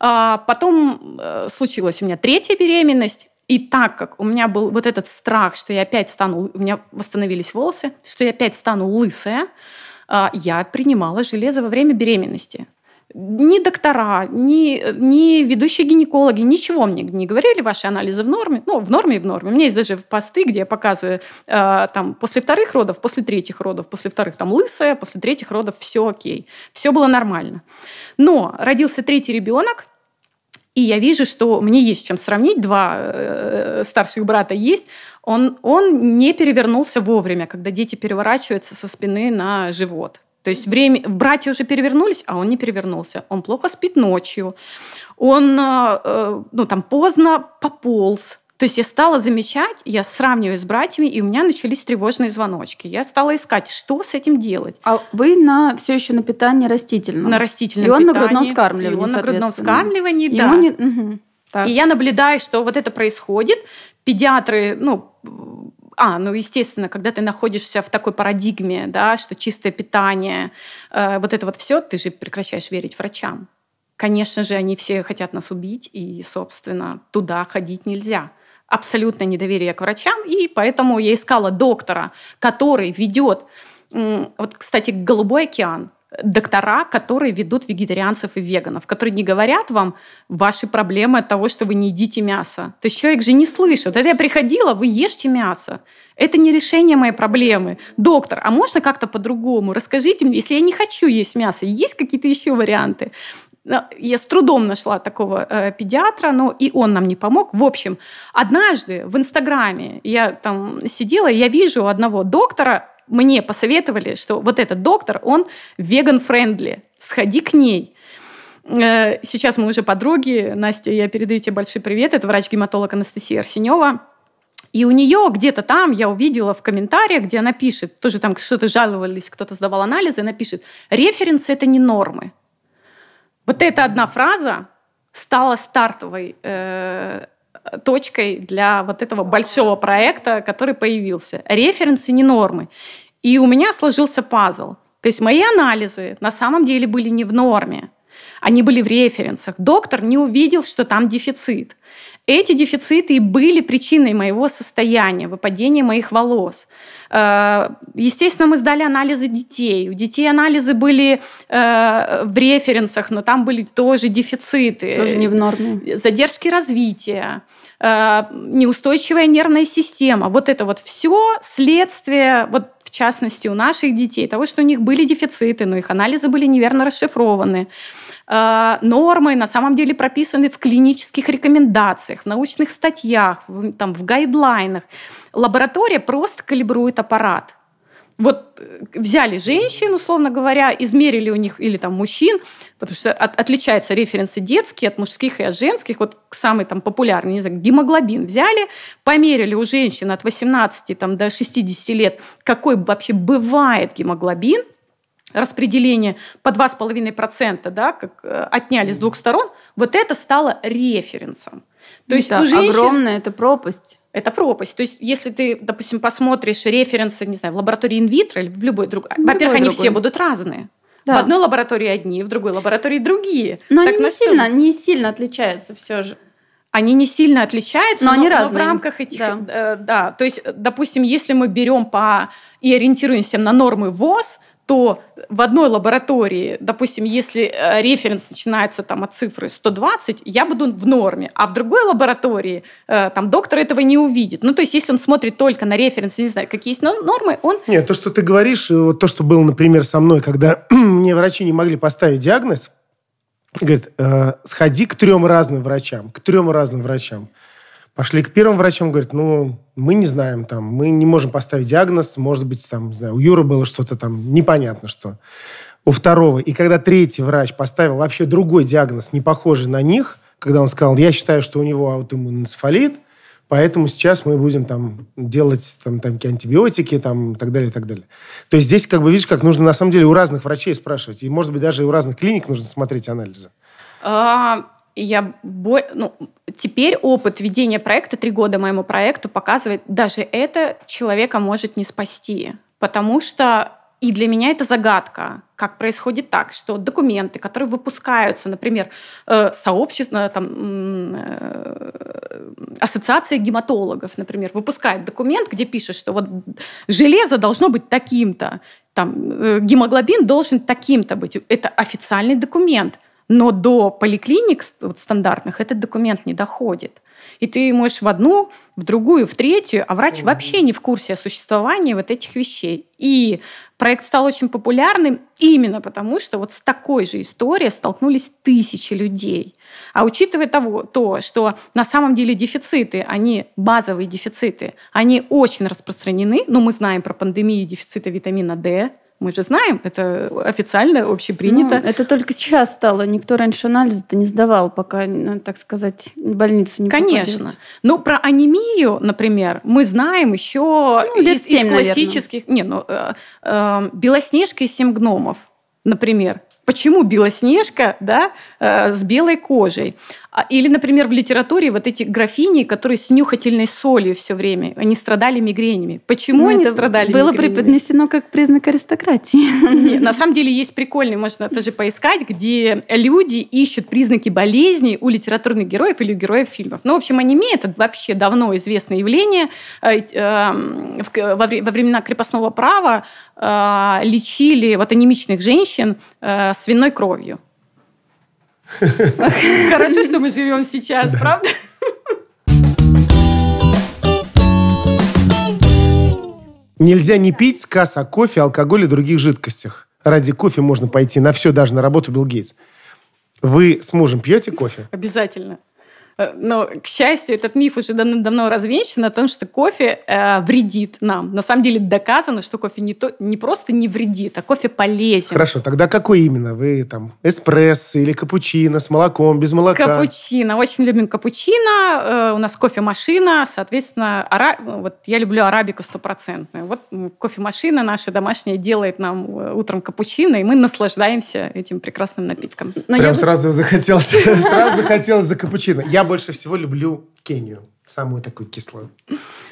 А потом э, случилась у меня третья беременность, и так как у меня был вот этот страх, что я опять стану, у меня восстановились волосы, что я опять стану лысая, а, я принимала железо во время беременности. Ни доктора, ни, ни ведущие гинекологи ничего мне не говорили, ваши анализы в норме, ну, в норме и в норме. У меня есть даже посты, где я показываю э, там, после вторых родов, после третьих родов, после вторых там лысая, после третьих родов все окей. Все было нормально. Но родился третий ребенок, и я вижу, что мне есть чем сравнить. Два э, старших брата есть. Он, он не перевернулся вовремя, когда дети переворачиваются со спины на живот. То есть время, братья уже перевернулись, а он не перевернулся. Он плохо спит ночью. Он э, э, ну, там поздно пополз то есть я стала замечать, я сравниваю с братьями, и у меня начались тревожные звоночки. Я стала искать, что с этим делать. А вы на все еще на питании растительном? На растительном и питании. И он на грудном вскармливании. И он на грудном вскармливании. да. Ему не... угу. Так. И я наблюдаю, что вот это происходит. Педиатры, ну, а, ну, естественно, когда ты находишься в такой парадигме, да, что чистое питание, э, вот это вот все, ты же прекращаешь верить врачам. Конечно же, они все хотят нас убить, и, собственно, туда ходить нельзя абсолютное недоверие к врачам, и поэтому я искала доктора, который ведет, вот, кстати, Голубой океан, доктора, которые ведут вегетарианцев и веганов, которые не говорят вам ваши проблемы от того, что вы не едите мясо. То есть человек же не слышит. Это я приходила, вы ешьте мясо. Это не решение моей проблемы. Доктор, а можно как-то по-другому? Расскажите мне, если я не хочу есть мясо, есть какие-то еще варианты? Ну, я с трудом нашла такого э, педиатра, но и он нам не помог. В общем, однажды в Инстаграме я там сидела, я вижу одного доктора, мне посоветовали, что вот этот доктор, он веган-френдли, сходи к ней. Э, сейчас мы уже подруги, Настя, я передаю тебе большой привет, это врач-гематолог Анастасия Арсенева. И у нее где-то там я увидела в комментариях, где она пишет, тоже там что-то жаловались, кто-то сдавал анализы, она пишет, референсы – это не нормы. Вот эта одна фраза стала стартовой э, точкой для вот этого большого проекта, который появился. Референсы не нормы. И у меня сложился пазл. То есть мои анализы на самом деле были не в норме. Они были в референсах. Доктор не увидел, что там дефицит. Эти дефициты и были причиной моего состояния, выпадения моих волос. Э, естественно, мы сдали анализы детей. У детей анализы были э, в референсах, но там были тоже дефициты. Тоже не в норме. Задержки развития э, неустойчивая нервная система. Вот это вот все следствие, вот в частности у наших детей, того, что у них были дефициты, но их анализы были неверно расшифрованы. Э, нормы на самом деле прописаны в клинических рекомендациях, в научных статьях, в, там, в гайдлайнах. Лаборатория просто калибрует аппарат. Вот э, взяли женщин, условно говоря, измерили у них, или там мужчин, потому что от, отличаются референсы детские от мужских и от женских, вот самый там популярный, не знаю, гемоглобин взяли, померили у женщин от 18 там, до 60 лет, какой вообще бывает гемоглобин – распределение по 2,5% да, как э, отняли с двух сторон, вот это стало референсом. То это есть ну у женщин... огромная это пропасть. Это пропасть. То есть, если ты, допустим, посмотришь референсы, не знаю, в лаборатории инвитро или в любой другой, во-первых, они все будут разные. Да. В одной лаборатории одни, в другой лаборатории другие. Но так они не сильно, не сильно отличаются все же. Они не сильно отличаются, но, но они но разные. в рамках этих, да. Э, да. То есть, допустим, если мы берем по и ориентируемся на нормы ВОЗ, то в одной лаборатории, допустим, если э, референс начинается там от цифры 120, я буду в норме, а в другой лаборатории э, там доктор этого не увидит. Ну, то есть, если он смотрит только на референс, не знаю, какие есть нормы, он... Нет, то, что ты говоришь, э, вот то, что было, например, со мной, когда мне врачи не могли поставить диагноз, говорит, э, сходи к трем разным врачам, к трем разным врачам. Пошли к первым врачам, говорит, ну, мы не знаем, там, мы не можем поставить диагноз, может быть, там, не знаю, у Юры было что-то там непонятно что. У второго. И когда третий врач поставил вообще другой диагноз, не похожий на них, когда он сказал, я считаю, что у него аутоиммуносфалит, поэтому сейчас мы будем там делать там, там антибиотики там, и так далее, и так далее. То есть здесь, как бы, видишь, как нужно на самом деле у разных врачей спрашивать, и, может быть, даже и у разных клиник нужно смотреть анализы. А, я бо... ну, теперь опыт ведения проекта, три года моему проекту показывает, даже это человека может не спасти, потому что и для меня это загадка, как происходит так, что документы, которые выпускаются, например, э, сообщество, э, там, э, ассоциация гематологов, например, выпускает документ, где пишет, что вот железо должно быть таким-то, там, гемоглобин должен таким-то быть. Это официальный документ но до поликлиник вот, стандартных этот документ не доходит. И ты можешь в одну, в другую, в третью, а врач угу. вообще не в курсе о существовании вот этих вещей. И проект стал очень популярным именно потому, что вот с такой же историей столкнулись тысячи людей. А учитывая того, то, что на самом деле дефициты, они базовые дефициты, они очень распространены, но мы знаем про пандемию дефицита витамина D, мы же знаем, это официально, общепринято. Ну, это только сейчас стало. Никто раньше анализ то не сдавал, пока, ну, так сказать, в больницу не Конечно. Попадет. Ну, Но про анемию, например, мы знаем еще ну, из, 7, из классических... Не, ну, э, э, «Белоснежка и семь гномов», например. Почему Белоснежка да, э, с белой кожей? А, или, например, в литературе вот эти графини, которые с нюхательной солью все время, они страдали мигренями. Почему ну, они страдали было мигренями? преподнесено как признак аристократии. Нет, на самом деле есть прикольный, можно тоже поискать, где люди ищут признаки болезней у литературных героев или у героев фильмов. Ну, в общем, аниме – это вообще давно известное явление. Э, эм, во времена крепостного права э, лечили вот анемичных женщин э, свиной кровью. Хорошо, что мы живем сейчас, правда? Нельзя не пить сказ о кофе, алкоголе и других жидкостях. Ради кофе можно пойти на все, даже на работу Билл Гейтс. Вы с мужем пьете кофе? Обязательно. Э, но, к счастью, этот миф уже давно, развенчан о том, что кофе э, вредит нам. На самом деле доказано, что кофе не, то, не просто не вредит, а кофе полезен. Хорошо, тогда какой именно? Вы там эспрессо или капучино с молоком, без молока? Капучино. Очень любим капучино. Э, у нас кофемашина, соответственно, ара... вот я люблю арабику стопроцентную. Вот кофемашина наша домашняя делает нам э, утром капучино, и мы наслаждаемся этим прекрасным напитком. Но Прям я... сразу захотелось, сразу захотелось за капучино. Я больше всего люблю Кению, самую такую кислую.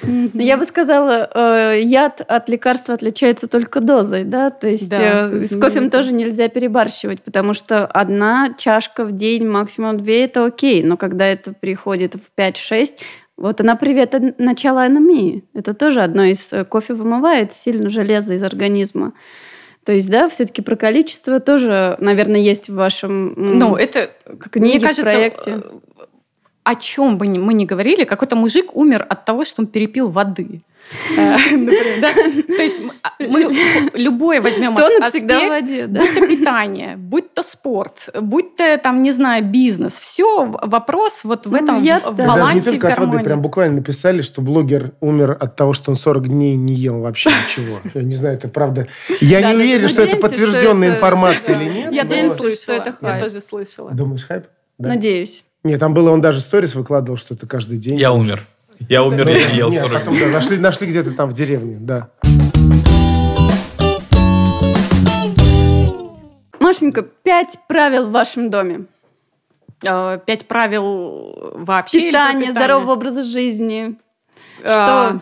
Ну, я бы сказала, э, яд от лекарства отличается только дозой, да? То есть э, с кофем тоже нельзя перебарщивать, потому что одна чашка в день, максимум две, это окей. Но когда это приходит в 5-6, вот она привет от начала анемии. Это тоже одно из... Э, кофе вымывает сильно железо из организма. То есть, да, все-таки про количество тоже, наверное, есть в вашем ну, это, как мне кажется, в проекте о чем бы мы ни говорили, какой-то мужик умер от того, что он перепил воды. Э, то есть а, мы любое возьмем аспект, будь то питание, будь то спорт, будь то, там, не знаю, бизнес. Все, вопрос вот в ну, этом балансе Не только от воды, прям буквально написали, что блогер умер от того, что он 40 дней не ел вообще ничего. Я не знаю, это правда. Я не уверен, ну, что это подтвержденная информация или нет. Я тоже слышала. Думаешь, хайп? Надеюсь. Нет, там было, он даже сторис выкладывал, что это каждый день. Я умер. Я умер, ну, я ел 40 Нет, нашли, нашли где-то там в деревне, да. Машенька, пять правил в вашем доме. Э, пять правил вообще. Питание, питание? здорового образа жизни. Э, что?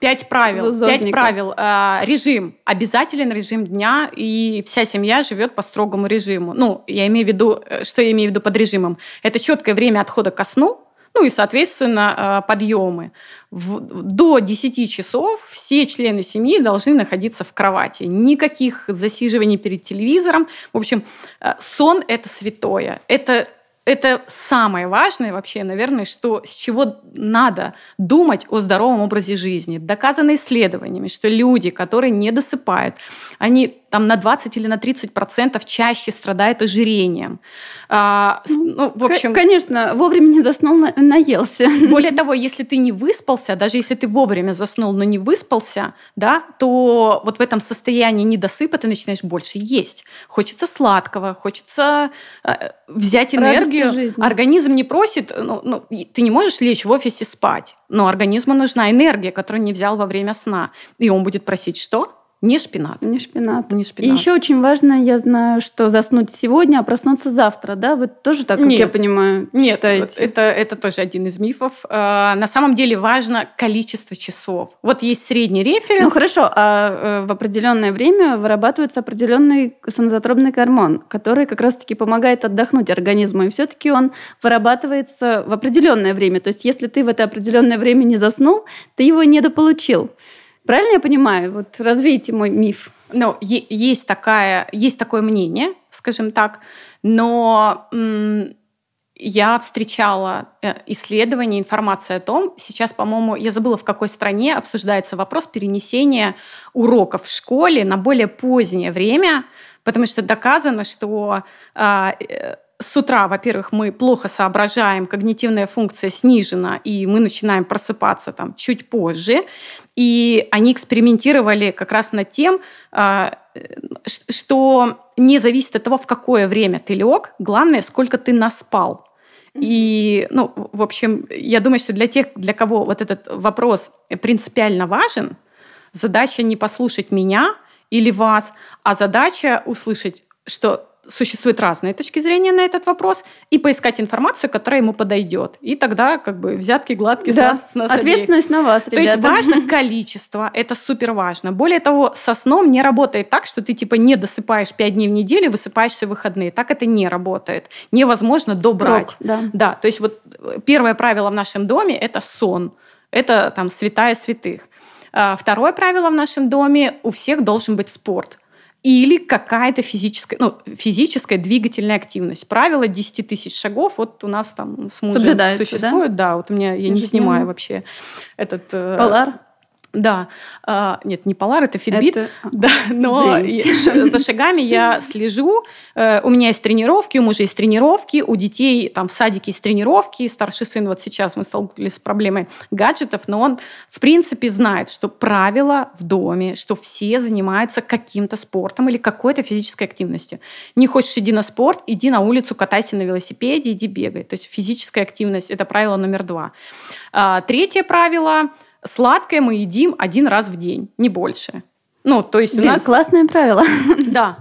Пять правил. Пять правил. А, режим. Обязателен режим дня, и вся семья живет по строгому режиму. Ну, я имею в виду, э, что я имею в виду под режимом. Это четкое время отхода ко сну, ну и, соответственно, а, подъемы. До 10 часов все члены семьи должны находиться в кровати. Никаких засиживаний перед телевизором. В общем, э, сон – это святое. Это это самое важное вообще, наверное, что с чего надо думать о здоровом образе жизни. Доказано исследованиями, что люди, которые не досыпают, они там на 20 или на 30 процентов чаще страдает ожирением. А, ну, в общем... Конечно, вовремя не заснул, наелся. Более того, если ты не выспался, даже если ты вовремя заснул, но не выспался, да, то вот в этом состоянии недосыпа ты начинаешь больше есть. Хочется сладкого, хочется э, взять энергию. Организм не просит, ну, ну, ты не можешь лечь в офисе спать, но организму нужна энергия, которую не взял во время сна. И он будет просить что? Не шпинат. Не шпинат. Не шпинат. И еще очень важно, я знаю, что заснуть сегодня, а проснуться завтра, да? Вы тоже так, как нет, я понимаю, нет, считаете? Это, это тоже один из мифов. А, на самом деле важно количество часов. Вот есть средний референс. Ну хорошо, а э, в определенное время вырабатывается определенный сонозотропный гормон, который как раз-таки помогает отдохнуть организму, и все-таки он вырабатывается в определенное время. То есть если ты в это определенное время не заснул, ты его недополучил. Правильно я понимаю? Вот развейте мой миф. Ну, есть, такая, есть такое мнение, скажем так, но я встречала э, исследования, информацию о том, сейчас, по-моему, я забыла, в какой стране обсуждается вопрос перенесения уроков в школе на более позднее время, потому что доказано, что а, э, с утра, во-первых, мы плохо соображаем, когнитивная функция снижена, и мы начинаем просыпаться там чуть позже. И они экспериментировали как раз над тем, а, э, что не зависит от того, в какое время ты лег, главное, сколько ты наспал. И, ну, в общем, я думаю, что для тех, для кого вот этот вопрос принципиально важен, задача не послушать меня или вас, а задача услышать, что существуют разные точки зрения на этот вопрос, и поискать информацию, которая ему подойдет. И тогда как бы взятки гладкие да. с нас, Ответственность обеих. на вас, ребята. То есть важно количество, это супер важно. Более того, со сном не работает так, что ты типа не досыпаешь 5 дней в неделю, высыпаешься в выходные. Так это не работает. Невозможно добрать. Рок, да. да, то есть вот э, первое правило в нашем доме – это сон. Это там святая святых. А второе правило в нашем доме – у всех должен быть спорт или какая-то физическая, ну, физическая двигательная активность. Правило 10 тысяч шагов вот у нас там с мужем существует. Да? да, вот у меня, я не снимаю вообще этот... Э, Полар? Да, а, нет, не Polar, это Fitbit, это... да, но я, за шагами я слежу. Э, у меня есть тренировки, у мужа есть тренировки, у детей там в садике есть тренировки. Старший сын вот сейчас мы столкнулись с проблемой гаджетов, но он в принципе знает, что правило в доме, что все занимаются каким-то спортом или какой-то физической активностью. Не хочешь иди на спорт, иди на улицу, катайся на велосипеде, иди бегай. То есть физическая активность – это правило номер два. А, третье правило – сладкое мы едим один раз в день, не больше. Ну, то есть Блин, у нас... классное правило. Да.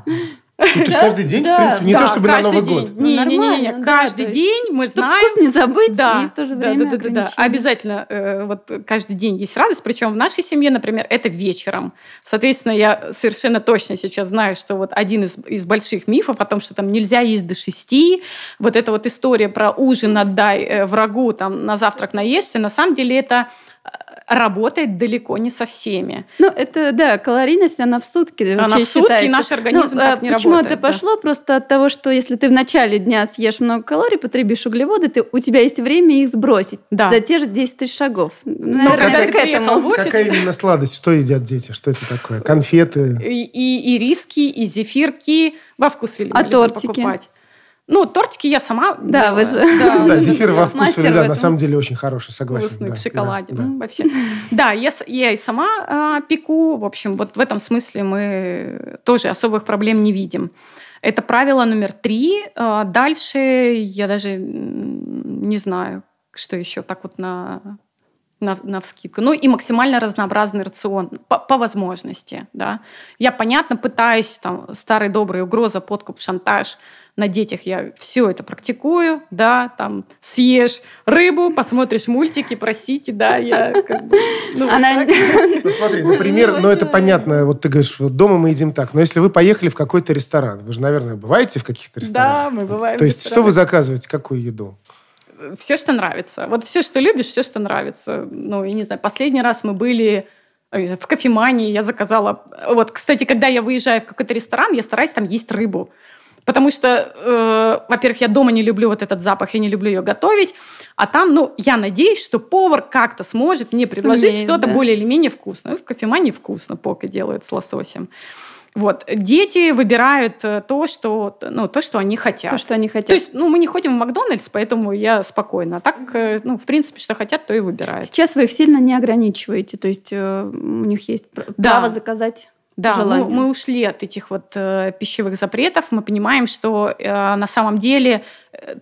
Ну, то есть каждый день, в принципе, не то чтобы на Новый год. Не, не, не, не, каждый день мы знаем. вкус не забыть да, и в то же время да, да, да, Обязательно э, вот каждый день есть радость. Причем в нашей семье, например, это вечером. Соответственно, я совершенно точно сейчас знаю, что вот один из, из больших мифов о том, что там нельзя есть до шести, вот эта вот история про ужин отдай э, врагу, там на завтрак наешься, на самом деле это работает далеко не со всеми. Ну, это, да, калорийность, она в сутки Она в сутки, считается. наш ну, организм ну, так не почему работает. Почему это да. пошло? Просто от того, что если ты в начале дня съешь много калорий, потребишь углеводы, ты, у тебя есть время их сбросить да. за те же 10 тысяч шагов. Ну, Наверное, Но когда ты к этому. Офис... Какая именно сладость? Что едят дети? Что это такое? Конфеты? И, и, и риски, и зефирки. Во вкус или а тортики? покупать. Ну, тортики я сама Да, делала. вы же. Да, ну зефир во вкусе да, на самом деле очень хороший, согласен. Вкусный, да, в шоколаде, да, ну, вообще. Да, я, я и сама а, пеку. В общем, вот в этом смысле мы тоже особых проблем не видим. Это правило номер три. А, дальше я даже не знаю, что еще так вот на на, на вскидку. Ну и максимально разнообразный рацион по, по возможности. Да. Я, понятно, пытаюсь там старый добрый угроза, подкуп, шантаж на детях я все это практикую, да, там съешь рыбу, посмотришь мультики, просите, да, я как бы... Ну, Она... ну смотри, например, ну это понятно, вот ты говоришь, вот дома мы едим так, но если вы поехали в какой-то ресторан, вы же, наверное, бываете в каких-то ресторанах? Да, мы бываем. То есть что вы заказываете, какую еду? все, что нравится. Вот все, что любишь, все, что нравится. Ну, я не знаю, последний раз мы были э, в кофемании, я заказала... Вот, кстати, когда я выезжаю в какой-то ресторан, я стараюсь там есть рыбу. Потому что, э, во-первых, я дома не люблю вот этот запах, я не люблю ее готовить. А там, ну, я надеюсь, что повар как-то сможет мне предложить что-то да. более или менее вкусное. Ну, в кофемании вкусно, пока делают с лососем. Вот. Дети выбирают э, то, что, ну, то, что они хотят. То, что они хотят. То есть, ну, мы не ходим в Макдональдс, поэтому я спокойна. А так, э, ну, в принципе, что хотят, то и выбирают. Сейчас вы их сильно не ограничиваете. То есть, э, у них есть да. право заказать да, желание. Мы, мы ушли от этих вот э, пищевых запретов. Мы понимаем, что э, на самом деле,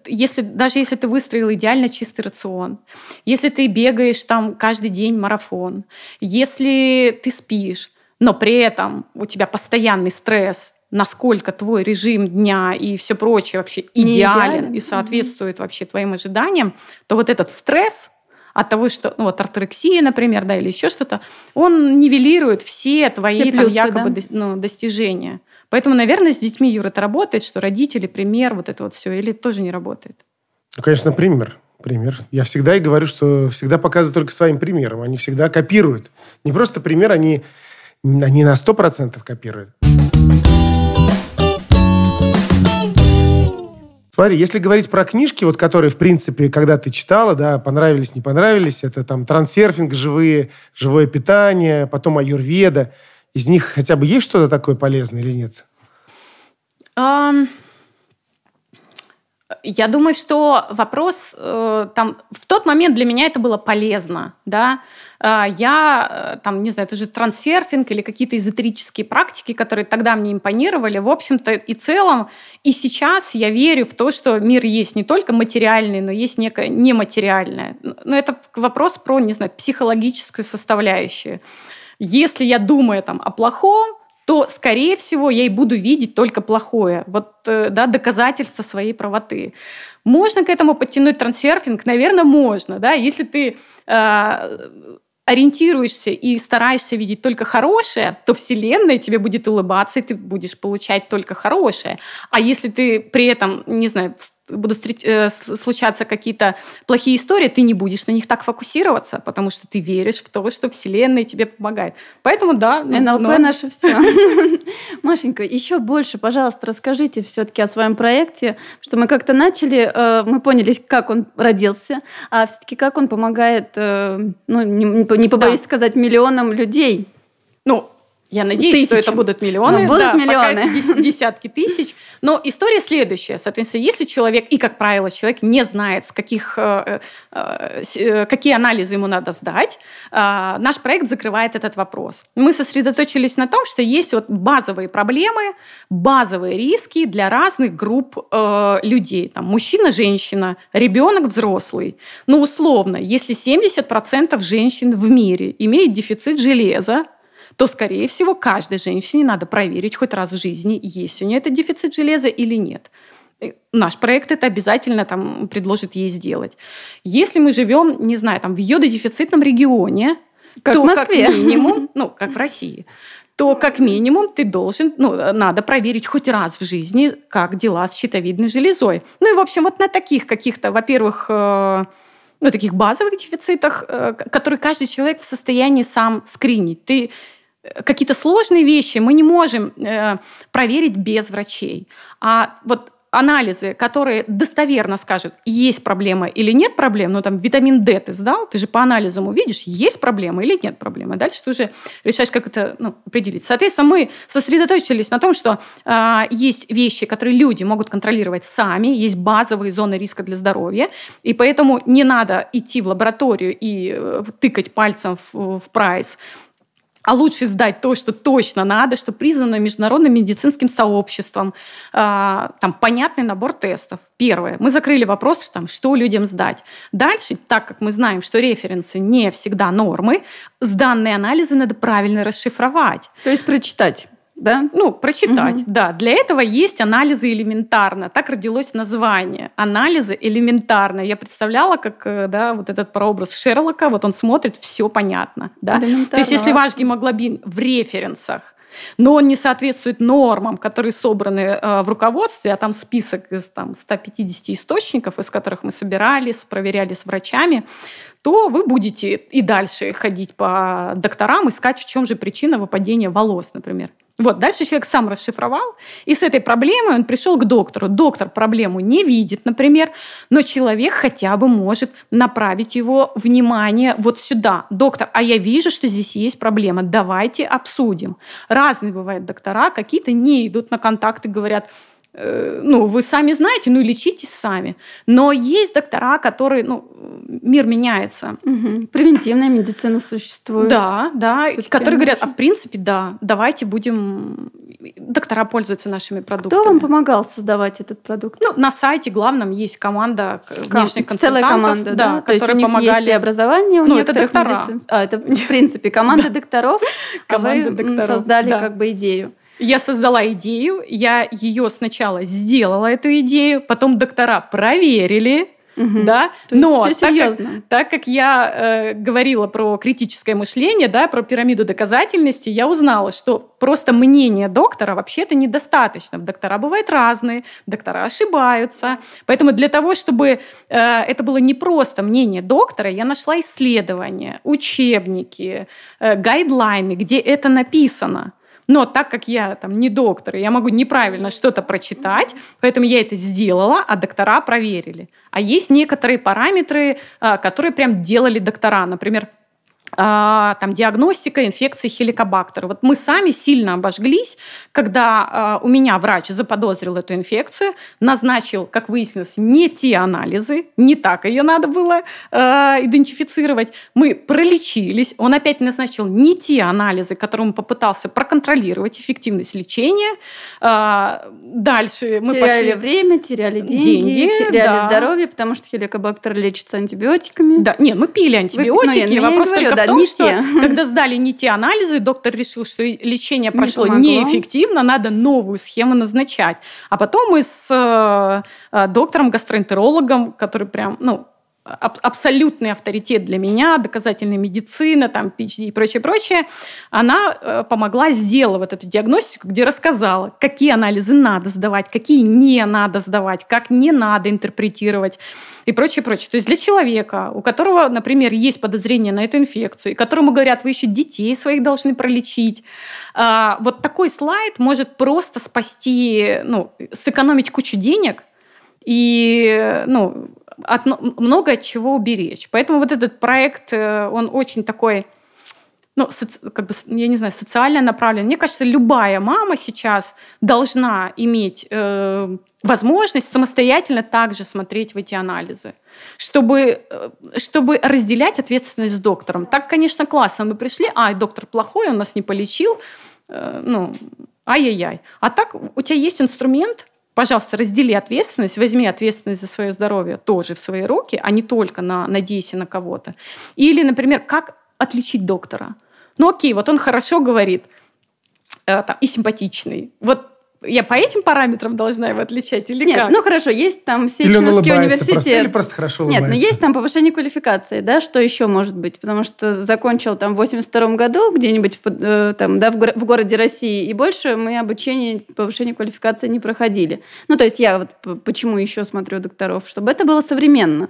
если, даже если ты выстроил идеально чистый рацион, если ты бегаешь там каждый день марафон, если ты спишь, но при этом у тебя постоянный стресс, насколько твой режим дня и все прочее вообще идеален, идеален. и соответствует mm-hmm. вообще твоим ожиданиям, то вот этот стресс от того, что, ну вот артерексия, например, да, или еще что-то, он нивелирует все твои все плюсы, там, якобы да? ну, достижения. Поэтому, наверное, с детьми, Юра, это работает, что родители, пример, вот это вот все, или тоже не работает? Ну, конечно, пример. Пример. Я всегда и говорю, что всегда показываю только своим примером. Они всегда копируют. Не просто пример, они они на 100% копируют. Смотри, если говорить про книжки, вот которые, в принципе, когда ты читала, да, понравились, не понравились, это там трансерфинг, живые, живое питание, потом аюрведа. Из них хотя бы есть что-то такое полезное или нет? Um, я думаю, что вопрос э, там в тот момент для меня это было полезно, да. Э, я э, там не знаю, это же трансерфинг или какие-то эзотерические практики, которые тогда мне импонировали. В общем-то и целом и сейчас я верю в то, что мир есть не только материальный, но есть некое нематериальное. Но это вопрос про не знаю психологическую составляющую. Если я думаю там о плохом, то, скорее всего, я и буду видеть только плохое. Вот, э, да, доказательство своей правоты. Можно к этому подтянуть трансерфинг? Наверное, можно, да, если ты э, ориентируешься и стараешься видеть только хорошее, то Вселенная тебе будет улыбаться, и ты будешь получать только хорошее. А если ты при этом, не знаю, будут э, случаться какие-то плохие истории, ты не будешь на них так фокусироваться, потому что ты веришь в то, что Вселенная тебе помогает. Поэтому да. Ну, НЛП но... наше все. Машенька, еще больше, пожалуйста, расскажите все-таки о своем проекте, что мы как-то начали, э, мы поняли, как он родился, а все-таки как он помогает, э, ну, не побоюсь сказать, миллионам людей. Ну, я надеюсь, Тысячи. что это будут миллионы. Но ну, будут да, миллионы. Пока десятки тысяч. Но история следующая. Соответственно, если человек, и, как правило, человек не знает, с каких, э, э, э, какие анализы ему надо сдать, наш проект закрывает этот вопрос. Мы сосредоточились на том, что есть вот базовые проблемы, базовые риски для разных групп людей. Там, мужчина, женщина, ребенок, взрослый. Ну условно, если 70% женщин в мире имеют дефицит железа, то, скорее всего, каждой женщине надо проверить хоть раз в жизни, есть у нее этот дефицит железа или нет наш проект это обязательно там предложит ей сделать. Если мы живем, не знаю, там в йододефицитном регионе, как то в Москве. как минимум, ну, как в России, то как минимум ты должен, ну, надо проверить хоть раз в жизни, как дела с щитовидной железой. Ну и, в общем, вот на таких каких-то, во-первых, ну, таких базовых дефицитах, э, которые каждый человек в состоянии сам скринить. Ты какие-то сложные вещи мы не можем э, проверить без врачей. А вот анализы, которые достоверно скажут, есть проблема или нет проблем, ну там витамин D ты сдал, ты же по анализам увидишь, есть проблема или нет проблемы. Дальше ты уже решаешь, как это ну, определить. Соответственно, мы сосредоточились на том, что э, есть вещи, которые люди могут контролировать сами, есть базовые зоны риска для здоровья, и поэтому не надо идти в лабораторию и э, тыкать пальцем в, в прайс а лучше сдать то, что точно надо, что признано международным медицинским сообществом. А, там понятный набор тестов. Первое. Мы закрыли вопрос, там, что людям сдать. Дальше, так как мы знаем, что референсы не всегда нормы, сданные анализы надо правильно расшифровать. То есть прочитать да? Ну, прочитать, угу. да. Для этого есть анализы элементарно. Так родилось название. Анализы элементарно. Я представляла, как, э, да, вот этот прообраз Шерлока, вот он смотрит, все понятно, да. То есть, если ваш гемоглобин в референсах, но он не соответствует нормам, которые собраны э, в руководстве, а там список из там, 150 источников, из которых мы собирались, проверяли с врачами, то вы будете и дальше ходить по докторам, искать, в чем же причина выпадения волос, например. Вот, дальше человек сам расшифровал, и с этой проблемой он пришел к доктору. Доктор проблему не видит, например, но человек хотя бы может направить его внимание вот сюда. Доктор, а я вижу, что здесь есть проблема, давайте обсудим. Разные бывают доктора, какие-то не идут на контакт и говорят, Э, ну, вы сами знаете, ну, лечитесь сами. Но есть доктора, которые, ну, мир меняется. Угу. Превентивная медицина существует. Да, да, Все-таки которые говорят, а в принципе, да, давайте будем... Доктора пользуются нашими продуктами. Кто вам помогал создавать этот продукт? Ну, на сайте главном есть команда внешних консультантов. Целая команда, да, да которые у них помогали. есть образование, у ну, это доктора. Медицин... А, это, в принципе, команда докторов, а вы создали как бы идею. Я создала идею, я ее сначала сделала, эту идею, потом доктора проверили, Угу. Да? То Но все серьезно. Так, как, так как я э, говорила про критическое мышление, да, про пирамиду доказательности, я узнала, что просто мнение доктора вообще-то недостаточно. Доктора бывают разные, доктора ошибаются. Поэтому для того, чтобы э, это было не просто мнение доктора, я нашла исследования, учебники, э, гайдлайны, где это написано. Но так как я там не доктор, я могу неправильно что-то прочитать, поэтому я это сделала, а доктора проверили. А есть некоторые параметры, а, которые прям делали доктора. Например, а, там, диагностика инфекции хеликобактера. Вот мы сами сильно обожглись, когда а, у меня врач заподозрил эту инфекцию, назначил, как выяснилось, не те анализы, не так ее надо было а, идентифицировать. Мы пролечились, он опять назначил не те анализы, которым попытался проконтролировать эффективность лечения. Дальше мы теряли пошли... время, теряли деньги, деньги теряли да. здоровье, потому что хеликобактер лечится антибиотиками. Да, нет, мы пили антибиотики, Вы, ну, я, ну, я вопрос говорю, только да, том, что когда сдали не те анализы, доктор решил, что лечение прошло не неэффективно, надо новую схему назначать. А потом мы с э, э, доктором-гастроэнтерологом, который прям, ну, аб- абсолютный авторитет для меня, доказательная медицина, там, PhD и прочее, прочее, она э, помогла сделала вот эту диагностику, где рассказала, какие анализы надо сдавать, какие не надо сдавать, как не надо интерпретировать и прочее, прочее. То есть для человека, у которого, например, есть подозрение на эту инфекцию, и которому говорят, вы еще детей своих должны пролечить, а, вот такой слайд может просто спасти, ну, сэкономить кучу денег и, ну, от много от чего уберечь. Поэтому вот этот проект, э, он очень такой ну, как бы, я не знаю, социально направлен. Мне кажется, любая мама сейчас должна иметь э, возможность самостоятельно также смотреть в эти анализы, чтобы, э, чтобы разделять ответственность с доктором. Так, конечно, классно. Мы пришли, а, доктор плохой, он нас не полечил, э, ну, ай-яй-яй. А так у тебя есть инструмент – пожалуйста, раздели ответственность, возьми ответственность за свое здоровье тоже в свои руки, а не только на надейся на кого-то. Или, например, как отличить доктора? Ну окей, вот он хорошо говорит э, там, и симпатичный. Вот я по этим параметрам должна его отличать или Нет, как? ну хорошо, есть там Сеченовский университет. Просто, или просто хорошо ну, улыбается. Нет, но есть там повышение квалификации, да, что еще может быть? Потому что закончил там в 82 году где-нибудь э, там, да, в, городе России, и больше мы обучение повышение квалификации не проходили. Ну, то есть я вот почему еще смотрю докторов, чтобы это было современно.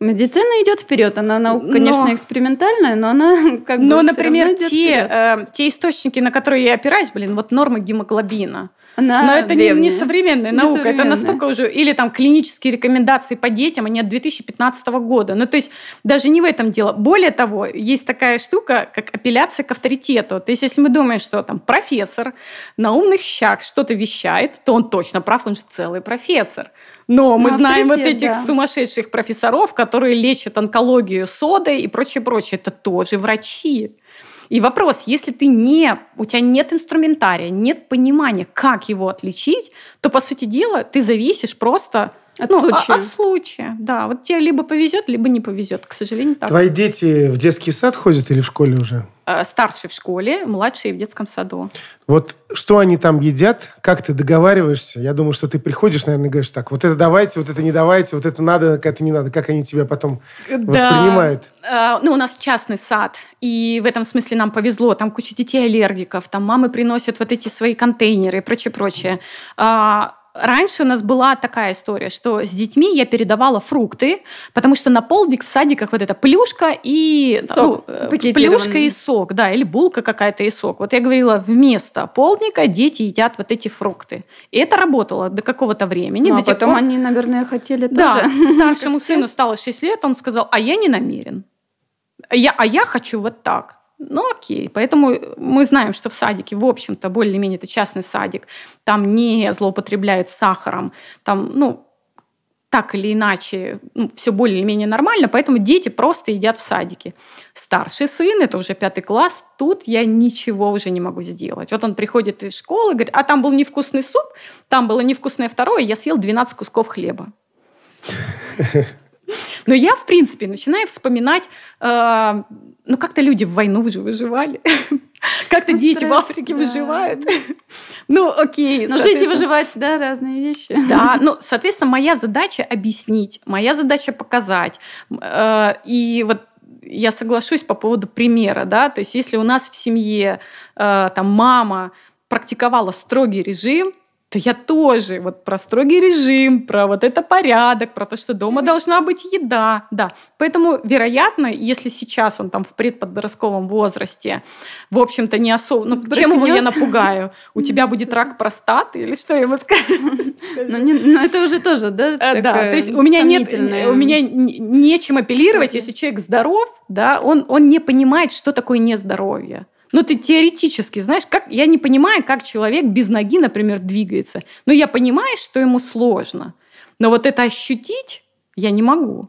Медицина идет вперед, она наука, но... экспериментальная, но она как но, бы. Но например, те, э, те источники, на которые я опираюсь, блин, вот нормы гемоглобина. Она Но это не, не современная наука, современная. это настолько уже... Или там клинические рекомендации по детям, они а от 2015 года. Ну, то есть даже не в этом дело. Более того, есть такая штука, как апелляция к авторитету. То есть если мы думаем, что там профессор на умных щах что-то вещает, то он точно прав, он же целый профессор. Но мы Но знаем вот этих да. сумасшедших профессоров, которые лечат онкологию содой и прочее-прочее. Это тоже врачи. И вопрос, если ты не, у тебя нет инструментария, нет понимания, как его отличить, то, по сути дела, ты зависишь просто от ну, а случая. От случая, да. Вот тебе либо повезет, либо не повезет. К сожалению, так. Твои дети в детский сад ходят или в школе уже? Э, старший в школе, младший в детском саду. Вот что они там едят, как ты договариваешься? Я думаю, что ты приходишь, наверное, и говоришь так, вот это давайте, вот это не давайте, вот это надо, как это не надо. Как они тебя потом да. воспринимают? Э, ну, у нас частный сад, и в этом смысле нам повезло. Там куча детей-аллергиков, там мамы приносят вот эти свои контейнеры и прочее-прочее раньше у нас была такая история, что с детьми я передавала фрукты, потому что на полдник в садиках вот эта плюшка и сок, ну, плюшка и сок, да, или булка какая-то и сок. Вот я говорила, вместо полдника дети едят вот эти фрукты. И это работало до какого-то времени. Ну, до а потом пор... они, наверное, хотели да, тоже. старшему сыну стало 6 лет, он сказал, а я не намерен. Я, а я хочу вот так. Ну, окей. Поэтому мы знаем, что в садике, в общем-то, более-менее это частный садик, там не злоупотребляют сахаром, там, ну, так или иначе ну, все более-менее нормально, поэтому дети просто едят в садике. Старший сын, это уже пятый класс, тут я ничего уже не могу сделать. Вот он приходит из школы, говорит, а там был невкусный суп, там было невкусное второе, я съел 12 кусков хлеба. Но я, в принципе, начинаю вспоминать э, ну как-то люди в войну уже выживали. Как-то ну, дети стресс, в Африке да. выживают. Ну, окей. Ну жить и выживать, да, разные вещи. Да, ну, соответственно, моя задача объяснить, моя задача показать. Э, и вот я соглашусь по поводу примера, да, то есть если у нас в семье э, там мама практиковала строгий режим, да я тоже. Вот про строгий режим, про вот это порядок, про то, что дома должна быть еда. Да. Поэтому, вероятно, если сейчас он там в предподростковом возрасте, в общем-то, не особо... Ну, Брыкнет. чем его я напугаю? У тебя будет рак простаты или что я ему скажу? Ну, ну, это уже тоже, да? А, да, то есть у меня нет... У меня нечем апеллировать, если человек здоров, да, он не понимает, что такое нездоровье. Но ну, ты теоретически знаешь, как я не понимаю, как человек без ноги, например, двигается. Но я понимаю, что ему сложно. Но вот это ощутить я не могу.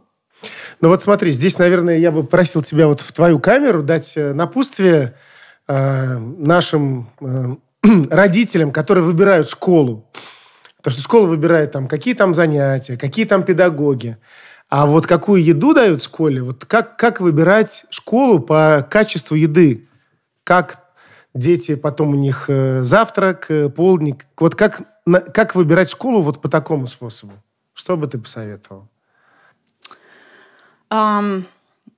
Ну вот смотри, здесь, наверное, я бы просил тебя вот в твою камеру дать э, напутствие э, нашим э, родителям, которые выбирают школу. Потому что школа выбирает там, какие там занятия, какие там педагоги. А вот какую еду дают в школе, вот как, как выбирать школу по качеству еды? как дети, потом у них э, завтрак, э, полдник. Вот как, как выбирать школу вот по такому способу? Что бы ты посоветовал? Um,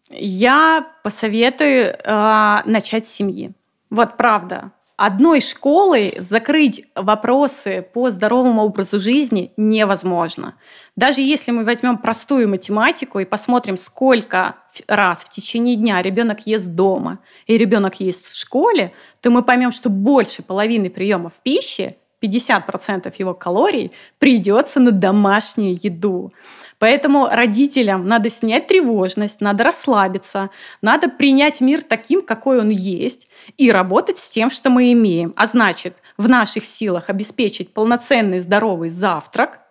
я посоветую uh, начать с семьи. Вот правда одной школой закрыть вопросы по здоровому образу жизни невозможно. Даже если мы возьмем простую математику и посмотрим, сколько раз в течение дня ребенок ест дома и ребенок ест в школе, то мы поймем, что больше половины приемов пищи 50% его калорий придется на домашнюю еду. Поэтому родителям надо снять тревожность, надо расслабиться, надо принять мир таким, какой он есть, и работать с тем, что мы имеем. А значит, в наших силах обеспечить полноценный здоровый завтрак,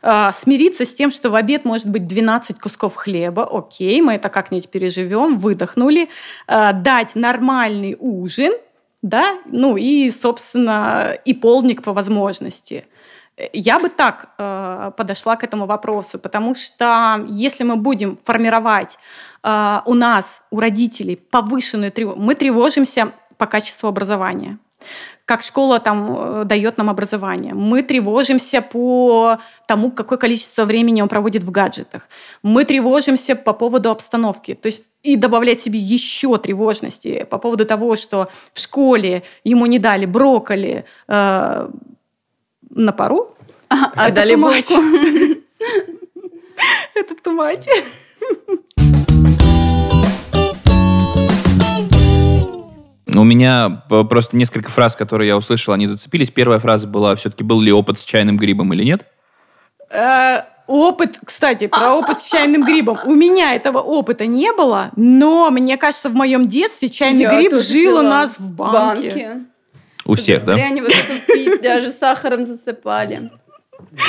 а, смириться с тем, что в обед может быть 12 кусков хлеба, окей, мы это как-нибудь переживем, выдохнули, а, дать нормальный ужин, да, ну и, собственно, и полдник по возможности – я бы так э, подошла к этому вопросу, потому что если мы будем формировать э, у нас, у родителей повышенную тревогу, мы тревожимся по качеству образования как школа там э, дает нам образование. Мы тревожимся по тому, какое количество времени он проводит в гаджетах. Мы тревожимся по поводу обстановки. То есть и добавлять себе еще тревожности по поводу того, что в школе ему не дали брокколи, э, на пару. А, а это дали матч. Это тумач. У меня просто несколько фраз, которые я услышал, они зацепились. Первая фраза была, все-таки был ли опыт с чайным грибом или нет? Э, опыт, кстати, про опыт с чайным грибом. У меня этого опыта не было, но мне кажется, в моем детстве чайный я гриб жил у нас в банке. банке. У всех, да? Дрянь вот эту пить, даже сахаром засыпали.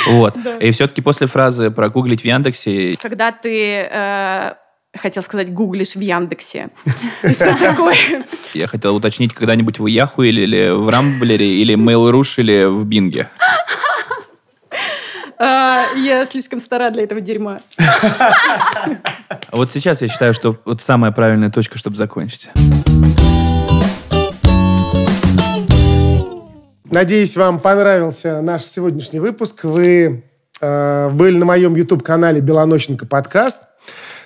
Вот. И все-таки после фразы про гуглить в Яндексе... Когда ты э, хотел сказать, гуглишь в Яндексе. Я хотел уточнить, когда-нибудь в Яху или в Рамблере, или Mail.ru, или в Бинге? Э, я слишком стара для этого дерьма. Вот сейчас я считаю, что вот самая правильная точка, чтобы закончить. Надеюсь, вам понравился наш сегодняшний выпуск. Вы э, были на моем YouTube-канале «Белоноченко подкаст».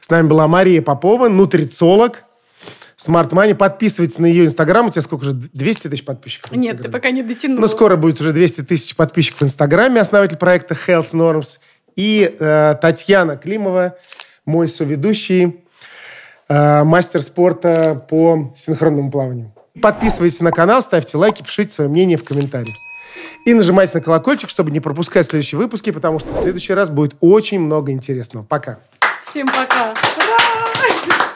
С нами была Мария Попова, нутрициолог, Smart Money. Подписывайтесь на ее Инстаграм. У тебя сколько уже 200 тысяч подписчиков? Нет, ты пока не дотянул. Но ну, скоро будет уже 200 тысяч подписчиков в Инстаграме, основатель проекта Health Norms. И э, Татьяна Климова, мой соведущий, э, мастер спорта по синхронному плаванию. Подписывайтесь на канал, ставьте лайки, пишите свое мнение в комментариях. И нажимайте на колокольчик, чтобы не пропускать следующие выпуски, потому что в следующий раз будет очень много интересного. Пока. Всем пока. Ура!